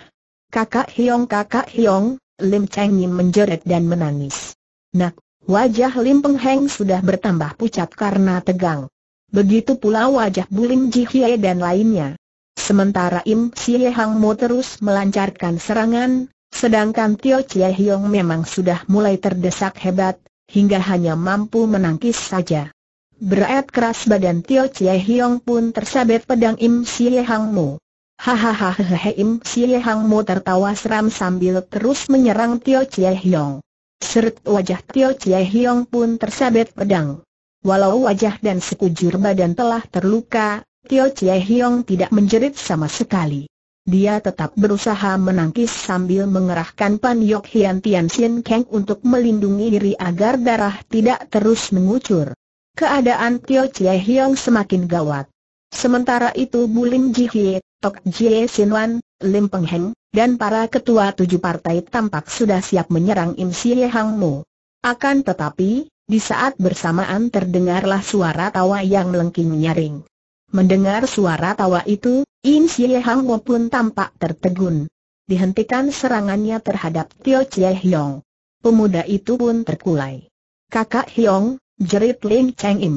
[SPEAKER 1] Kakak Hiong kakak Hiong, Lim Cheng Yim menjerit dan menangis. Nak, wajah Lim Peng Heng sudah bertambah pucat karena tegang begitu pula wajah Bulim Jihye dan lainnya. Sementara Im Ye Hang Mo terus melancarkan serangan, sedangkan Tio Chie Hyong memang sudah mulai terdesak hebat, hingga hanya mampu menangkis saja. Berat keras badan Tio Chie Hyong pun tersabet pedang Im Ye Hang Mo. Hahaha Im Ye Hang Mo tertawa seram sambil terus menyerang Tio Chie Hyong. Seret wajah Tio Chie Hyong pun tersabet pedang. Walau wajah dan sekujur badan telah terluka, Tio Chie Hiong tidak menjerit sama sekali. Dia tetap berusaha menangkis sambil mengerahkan Pan Yok Hian Tian Sien Kang untuk melindungi diri agar darah tidak terus mengucur. Keadaan Tio Chie Hiong semakin gawat. Sementara itu Bulim Ji Hie, Tok Jie Sin Wan, Lim Peng Heng, dan para ketua tujuh partai tampak sudah siap menyerang Im Hang Mu. Akan tetapi, di saat bersamaan terdengarlah suara tawa yang melengking nyaring. Mendengar suara tawa itu, In Xie Hang Wo pun tampak tertegun. Dihentikan serangannya terhadap Tio Chie Hyong. Pemuda itu pun terkulai. Kakak Hyong, jerit Lin Cheng Im.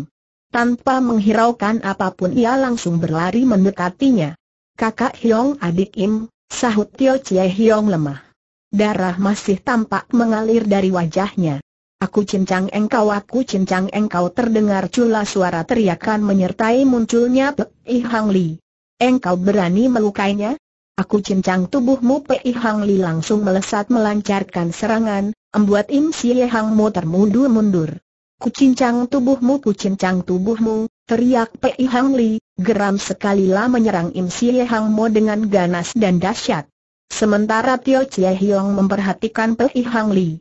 [SPEAKER 1] Tanpa menghiraukan apapun ia langsung berlari mendekatinya. Kakak Hyong adik Im, sahut Tio Chie Hyong lemah. Darah masih tampak mengalir dari wajahnya. Aku cincang engkau aku cincang engkau terdengar cula suara teriakan menyertai munculnya Pei Hang Li. Engkau berani melukainya? Aku cincang tubuhmu Pei Hang Li langsung melesat melancarkan serangan, membuat Im Si Hang Mo termundur-mundur. Ku cincang tubuhmu ku cincang tubuhmu, teriak Pei Hang Li, geram sekali lah menyerang Im Si Hang Mo dengan ganas dan dahsyat. Sementara Tio Chie Hiong memperhatikan Pei Hang Li.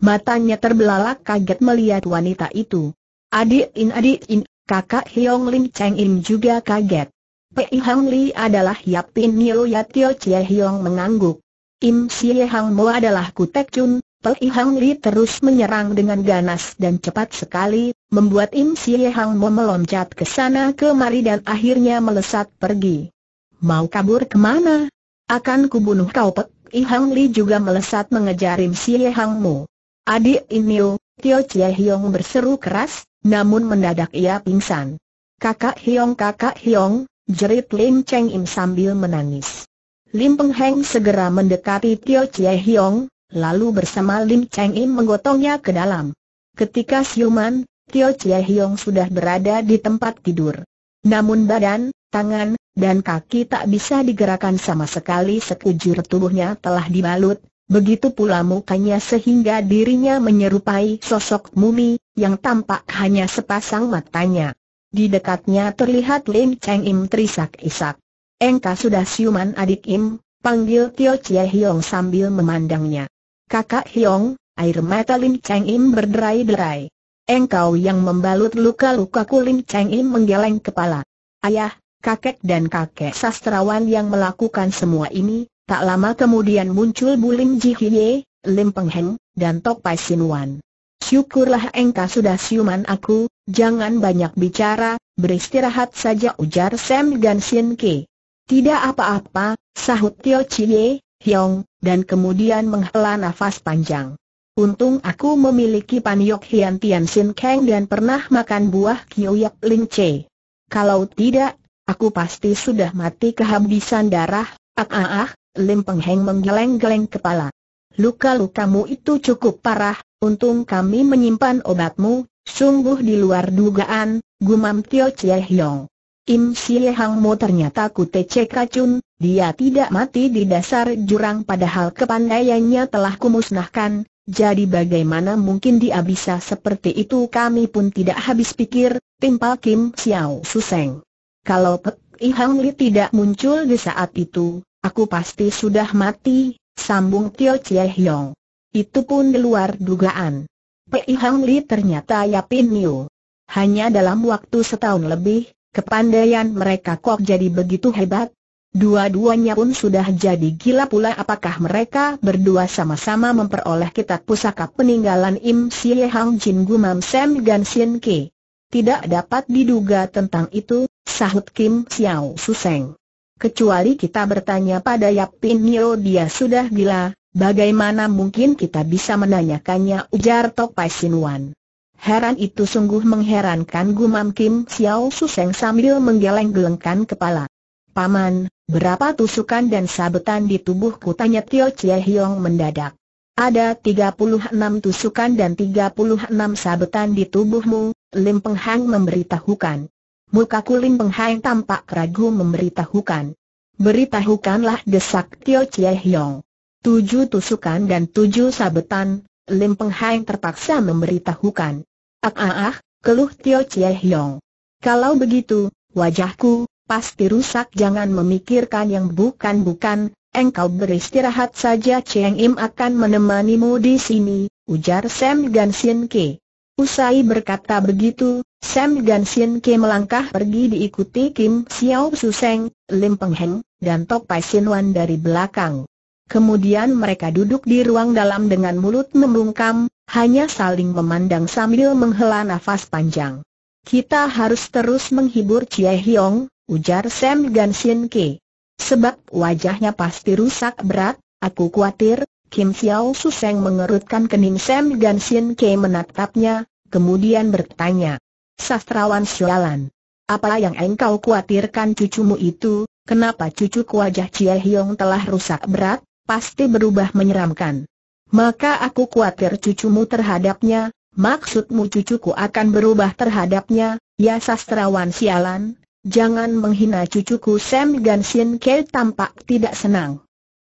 [SPEAKER 1] Matanya terbelalak kaget melihat wanita itu. Adik In Adik In, kakak Hiong Lim Cheng Im juga kaget. Pei Hang Li adalah Yap Pin ya Tio Chie Hiong mengangguk. Im Sie Hang Mo adalah Kutek Chun, Pei Hang Li terus menyerang dengan ganas dan cepat sekali, membuat Im Sie Hang Mo meloncat ke sana kemari dan akhirnya melesat pergi. Mau kabur kemana? Akan kubunuh kau Pei Hang Li juga melesat mengejar Im Sie Hang Mo. Adik Inio, Tio Chie Hiong berseru keras, namun mendadak ia pingsan. Kakak Hiong kakak Hiong, jerit Lim Cheng Im sambil menangis. Lim Peng Heng segera mendekati Tio Chie Hiong, lalu bersama Lim Cheng Im menggotongnya ke dalam. Ketika siuman, Tio Chie Hiong sudah berada di tempat tidur. Namun badan, tangan, dan kaki tak bisa digerakkan sama sekali sekujur tubuhnya telah dibalut, Begitu pula mukanya sehingga dirinya menyerupai sosok mumi, yang tampak hanya sepasang matanya. Di dekatnya terlihat Lim Cheng Im terisak-isak. Engkau sudah siuman adik Im, panggil Tio Chie Hiong sambil memandangnya. Kakak Hiong, air mata Lim Cheng Im berderai-derai. Engkau yang membalut luka luka Lim Cheng Im menggeleng kepala. Ayah, kakek dan kakek sastrawan yang melakukan semua ini, Tak lama kemudian muncul Bulim Ji Hye, Lim Peng Heng, dan Tok Pai Sin Wan. Syukurlah engkau sudah siuman aku, jangan banyak bicara, beristirahat saja ujar Sam Gan Sin Ke. Tidak apa-apa, sahut Tio Chie, Hyong, dan kemudian menghela nafas panjang. Untung aku memiliki paniok Hian Tian Sin Kang dan pernah makan buah Yak Ling Che. Kalau tidak, aku pasti sudah mati kehabisan darah, ah ah ah, Lim Peng Heng menggeleng-geleng kepala. Luka-lukamu itu cukup parah, untung kami menyimpan obatmu, sungguh di luar dugaan, gumam Tio Chie Hiong. Im Xie Hang Mo ternyata kutece racun, dia tidak mati di dasar jurang padahal kepandaiannya telah kumusnahkan, jadi bagaimana mungkin dia bisa seperti itu kami pun tidak habis pikir, timpal Kim Xiao Suseng. Kalau Pek I Hang Li tidak muncul di saat itu, Aku pasti sudah mati, sambung Tio Chie Hiong. Itu pun di luar dugaan. Pei Hang Li ternyata Yapin Niu. Hanya dalam waktu setahun lebih, kepandaian mereka kok jadi begitu hebat? Dua-duanya pun sudah jadi gila pula apakah mereka berdua sama-sama memperoleh kitab pusaka peninggalan Im Sie Hang Jin Gumam Sam Gan Sien Ke? Tidak dapat diduga tentang itu, sahut Kim Xiao Suseng. Kecuali kita bertanya pada Yap Pin Nio dia sudah gila, bagaimana mungkin kita bisa menanyakannya ujar Tok Sin Wan. Heran itu sungguh mengherankan gumam Kim Xiao Suseng sambil menggeleng-gelengkan kepala. Paman, berapa tusukan dan sabetan di tubuhku tanya Tio Chie Hiong mendadak. Ada 36 tusukan dan 36 sabetan di tubuhmu, Lim Penghang memberitahukan. Muka Lim Penghai tampak ragu memberitahukan. Beritahukanlah desak Tio Chie Hiong. Tujuh tusukan dan tujuh sabetan, Lim Penghai terpaksa memberitahukan. Ah ah ah, keluh Tio Chie Hiong. Kalau begitu, wajahku, pasti rusak jangan memikirkan yang bukan-bukan, engkau beristirahat saja Cheng Im akan menemanimu di sini, ujar Sam Sien Ke. Usai berkata begitu, Sam Gansin Ke melangkah pergi diikuti Kim Xiao Suseng, Lim Peng Heng, dan Tok Pai Sin Wan dari belakang. Kemudian mereka duduk di ruang dalam dengan mulut membungkam, hanya saling memandang sambil menghela nafas panjang. Kita harus terus menghibur Chie Hiong, ujar Sam Gansin Ke. Sebab wajahnya pasti rusak berat, aku khawatir Kim Xiao Su Seng mengerutkan kening Sam Gan Sin Kei menatapnya, kemudian bertanya. Sastrawan sialan, apa yang engkau khawatirkan cucumu itu, kenapa cucuku wajah Chie Hiong telah rusak berat, pasti berubah menyeramkan. Maka aku khawatir cucumu terhadapnya, maksudmu cucuku akan berubah terhadapnya, ya sastrawan sialan, jangan menghina cucuku Sam Gan Sin Kei tampak tidak senang.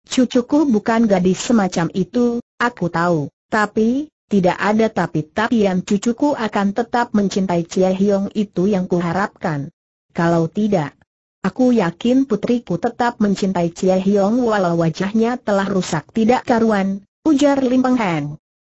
[SPEAKER 1] Cucuku bukan gadis semacam itu, aku tahu, tapi, tidak ada tapi yang cucuku akan tetap mencintai Cie Hiong itu yang kuharapkan. Kalau tidak, aku yakin putriku tetap mencintai Cie Hiong walau wajahnya telah rusak tidak karuan, ujar Lim Peng Heng.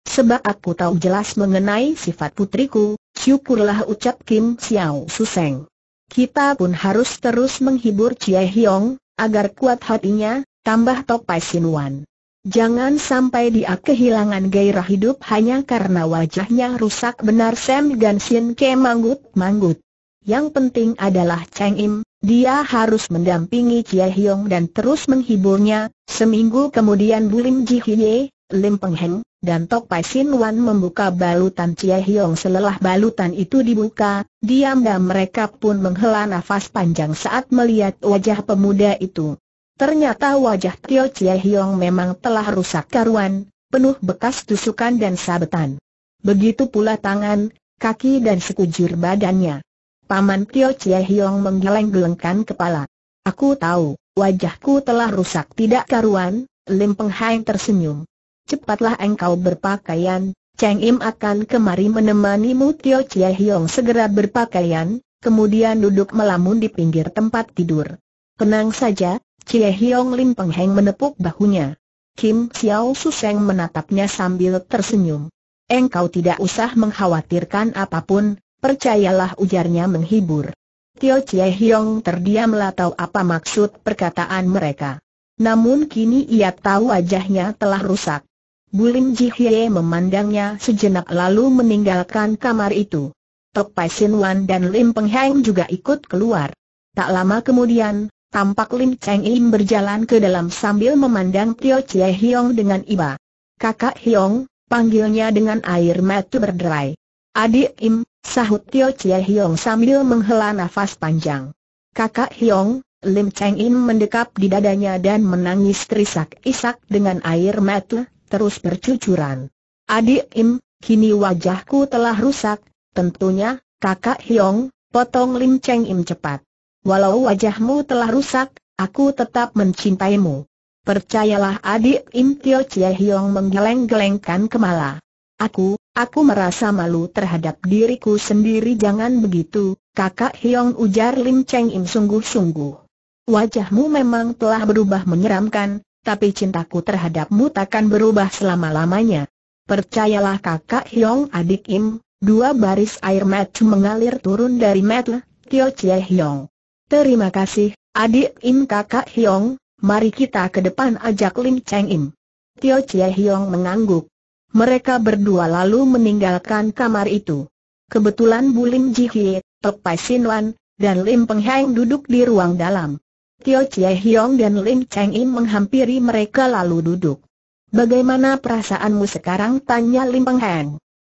[SPEAKER 1] Sebab aku tahu jelas mengenai sifat putriku, syukurlah ucap Kim Xiao Suseng. Kita pun harus terus menghibur Cie Hiong agar kuat hatinya, tambah Tok Sin Wan. Jangan sampai dia kehilangan gairah hidup hanya karena wajahnya rusak benar Sam Gansin ke manggut-manggut. Yang penting adalah Cheng Im, dia harus mendampingi Chia Hyong dan terus menghiburnya. Seminggu kemudian Bulim Ji Hye, Lim Peng Heng, dan Tok Pai Sin Wan membuka balutan Chia Hyong selelah balutan itu dibuka, diam dan mereka pun menghela nafas panjang saat melihat wajah pemuda itu. Ternyata wajah Tio Chie Hiong memang telah rusak karuan, penuh bekas tusukan dan sabetan. Begitu pula tangan, kaki dan sekujur badannya. Paman Tio Chie Hiong menggeleng-gelengkan kepala. Aku tahu, wajahku telah rusak tidak karuan, Lim Peng Hang tersenyum. Cepatlah engkau berpakaian, Cheng Im akan kemari menemanimu Tio Chie Hiong segera berpakaian, kemudian duduk melamun di pinggir tempat tidur. Tenang saja, Cie Hiong Lim Peng Heng menepuk bahunya. Kim Xiao Suseng menatapnya sambil tersenyum. Engkau tidak usah mengkhawatirkan apapun, percayalah ujarnya menghibur. Tio Cie Hiong terdiam tahu apa maksud perkataan mereka. Namun kini ia tahu wajahnya telah rusak. Bulim Ji Hye memandangnya sejenak lalu meninggalkan kamar itu. Tok Pai Sin Wan dan Lim Peng Heng juga ikut keluar. Tak lama kemudian, Tampak Lim Cheng Im berjalan ke dalam sambil memandang Tio Chie Hiong dengan iba. Kakak Hiong, panggilnya dengan air mata berderai. Adik Im, sahut Tio Chie Hiong sambil menghela nafas panjang. Kakak Hiong, Lim Cheng Im mendekap di dadanya dan menangis terisak-isak dengan air mata, terus bercucuran. Adik Im, kini wajahku telah rusak, tentunya, kakak Hiong, potong Lim Cheng Im cepat. Walau wajahmu telah rusak, aku tetap mencintaimu. Percayalah adik Im Tio Chie Hiong menggeleng-gelengkan kemala. Aku, aku merasa malu terhadap diriku sendiri jangan begitu, kakak Hiong ujar Lim Cheng Im sungguh-sungguh. Wajahmu memang telah berubah menyeramkan, tapi cintaku terhadapmu takkan berubah selama-lamanya. Percayalah kakak Hiong adik Im, dua baris air mata mengalir turun dari mata Tio Chie Hiong. Terima kasih, adik Im kakak Hiong, mari kita ke depan ajak Lim Cheng Im. Tio Chie Hiong mengangguk. Mereka berdua lalu meninggalkan kamar itu. Kebetulan Bulim Ji Hie, Tok Pai Wan, dan Lim Peng Heng duduk di ruang dalam. Tio Chie Hiong dan Lim Cheng Im menghampiri mereka lalu duduk. Bagaimana perasaanmu sekarang? Tanya Lim Peng Heng.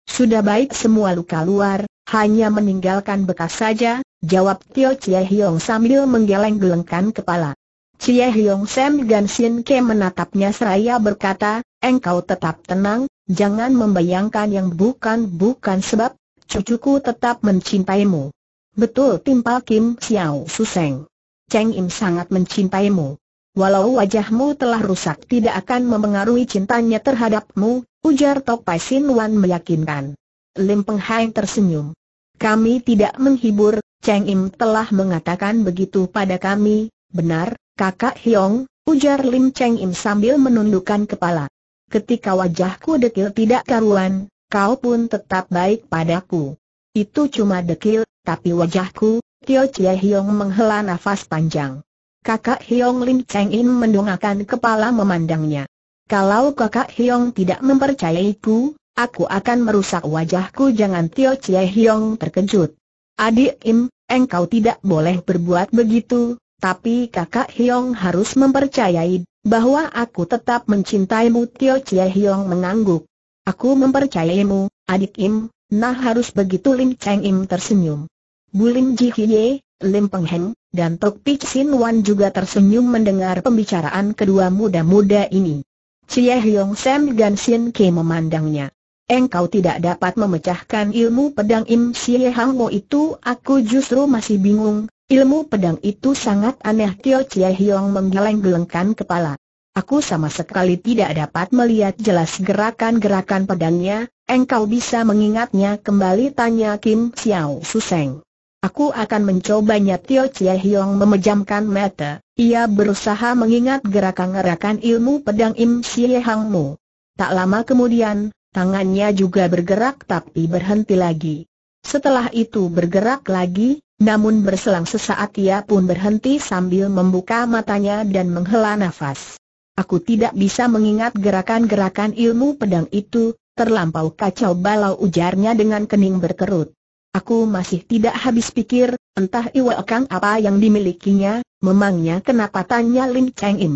[SPEAKER 1] Sudah baik semua luka luar, hanya meninggalkan bekas saja, Jawab Tio Chie Hiong sambil menggeleng-gelengkan kepala. Chie Hiong Sam Gan Sin Ke menatapnya seraya berkata, engkau tetap tenang, jangan membayangkan yang bukan-bukan sebab, cucuku tetap mencintaimu. Betul timpal Kim Xiao Suseng. Cheng Im sangat mencintaimu. Walau wajahmu telah rusak tidak akan memengaruhi cintanya terhadapmu, ujar Tok Pai Sin Wan meyakinkan. Lim Peng Hai tersenyum. Kami tidak menghibur, Cheng Im telah mengatakan begitu pada kami, benar, kakak Hiong, ujar Lim Cheng Im sambil menundukkan kepala. Ketika wajahku dekil tidak karuan, kau pun tetap baik padaku. Itu cuma dekil, tapi wajahku, Tio Chia Hiong menghela nafas panjang. Kakak Hiong Lim Cheng Im mendongakkan kepala memandangnya. Kalau kakak Hiong tidak mempercayaiku, aku akan merusak wajahku jangan Tio Chia Hiong terkejut. Adik Im, engkau tidak boleh berbuat begitu, tapi kakak Hiong harus mempercayai bahwa aku tetap mencintaimu Tio Chie Hiong mengangguk. Aku mempercayaimu, adik Im, nah harus begitu Lim Cheng Im tersenyum. Lim Ji Hye, Lim Peng Heng, dan Tok Pik Sin Wan juga tersenyum mendengar pembicaraan kedua muda-muda ini. Chie Hiong Sam Gan Sin Ke memandangnya engkau tidak dapat memecahkan ilmu pedang Im Xie Hang Mo itu aku justru masih bingung, ilmu pedang itu sangat aneh Tio Chie Hiong menggeleng-gelengkan kepala. Aku sama sekali tidak dapat melihat jelas gerakan-gerakan pedangnya, engkau bisa mengingatnya kembali tanya Kim Xiao Suseng. Aku akan mencobanya Tio Chie Hiong memejamkan mata, ia berusaha mengingat gerakan-gerakan ilmu pedang Im Xie Hang Mo Tak lama kemudian, Tangannya juga bergerak tapi berhenti lagi. Setelah itu bergerak lagi, namun berselang sesaat ia pun berhenti sambil membuka matanya dan menghela nafas. Aku tidak bisa mengingat gerakan-gerakan ilmu pedang itu, terlampau kacau balau ujarnya dengan kening berkerut. Aku masih tidak habis pikir, entah Iwa Kang apa yang dimilikinya, memangnya kenapa tanya Lin Cheng Im.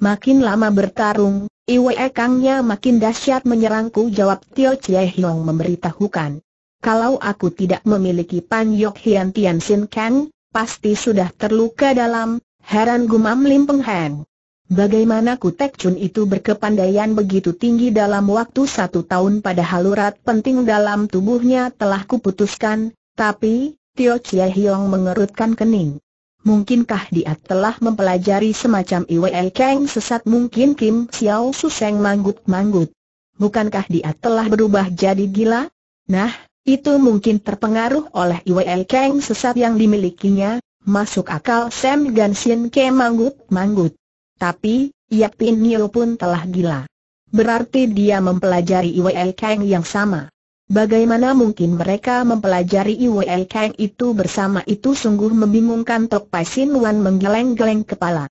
[SPEAKER 1] Makin lama bertarung, Iwe Kangnya makin dahsyat menyerangku jawab Tio Chie Hiong memberitahukan. Kalau aku tidak memiliki Pan Yok Hian Tian Sin Kang, pasti sudah terluka dalam, heran gumam Lim Peng Han. Bagaimana Kutek Chun itu berkepandaian begitu tinggi dalam waktu satu tahun pada halurat penting dalam tubuhnya telah kuputuskan, tapi, Tio Chie Hiong mengerutkan kening. Mungkinkah dia telah mempelajari semacam IWL Kang sesat mungkin Kim Xiao Seng manggut-manggut? Bukankah dia telah berubah jadi gila? Nah, itu mungkin terpengaruh oleh IWL Kang sesat yang dimilikinya, masuk akal Sam Ganshin Ke manggut-manggut. Tapi, Yap Pin Nio pun telah gila. Berarti dia mempelajari IWL Kang yang sama. Bagaimana mungkin mereka mempelajari Iwe Kang itu bersama itu sungguh membingungkan Tok Pai Sin Wan menggeleng-geleng kepala.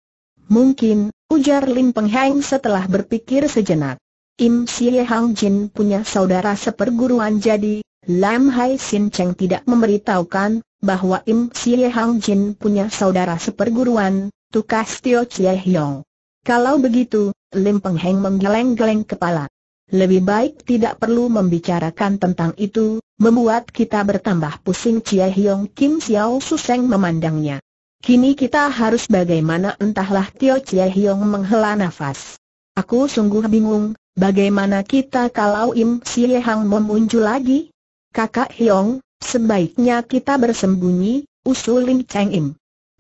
[SPEAKER 1] Mungkin, ujar Lim Peng Heng setelah berpikir sejenak. Im Xie Hang Jin punya saudara seperguruan jadi, Lam Hai Sin Cheng tidak memberitahukan bahwa Im Xie Hang Jin punya saudara seperguruan, tukas Tio Chie Hiong. Kalau begitu, Lim Peng Heng menggeleng-geleng kepala. Lebih baik tidak perlu membicarakan tentang itu, membuat kita bertambah pusing Chia Hiong Kim Xiao Suseng memandangnya. Kini kita harus bagaimana entahlah Tio Chia Hiong menghela nafas. Aku sungguh bingung, bagaimana kita kalau Im Cie Hang memuncul lagi? Kakak Hiong, sebaiknya kita bersembunyi, usul Lim Cheng Im.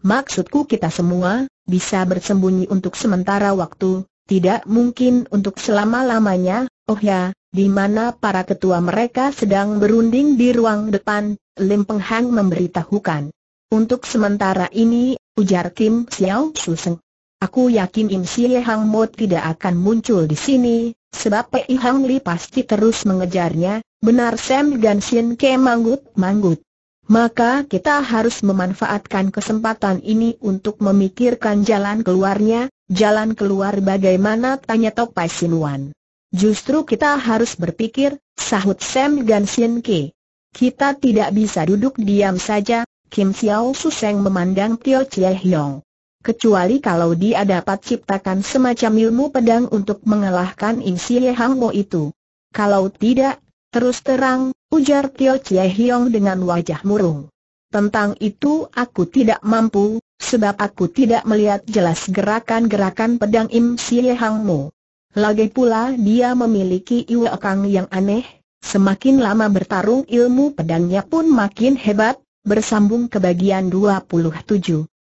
[SPEAKER 1] Maksudku kita semua, bisa bersembunyi untuk sementara waktu, tidak mungkin untuk selama-lamanya, Oh ya, di mana para ketua mereka sedang berunding di ruang depan, Lim Peng Hang memberitahukan. Untuk sementara ini, ujar Kim Xiao Suseng. Aku yakin Im Xie Hang Mo tidak akan muncul di sini, sebab Pei Hang Li pasti terus mengejarnya, benar Sam Gan Xin ke manggut-manggut. Maka kita harus memanfaatkan kesempatan ini untuk memikirkan jalan keluarnya, jalan keluar bagaimana tanya Topai Wan. Justru kita harus berpikir, sahut Sam Sien Ki. Kita tidak bisa duduk diam saja, Kim Xiao Seng memandang Tio Chie Hiong. Kecuali kalau dia dapat ciptakan semacam ilmu pedang untuk mengalahkan Im Xie Hang Mo itu. Kalau tidak, terus terang, ujar Tio Chie Hiong dengan wajah murung. Tentang itu aku tidak mampu, sebab aku tidak melihat jelas gerakan-gerakan pedang Im Xie Hang Mo. Lagi pula dia memiliki iwa kang yang aneh, semakin lama bertarung ilmu pedangnya pun makin hebat, bersambung ke bagian 27.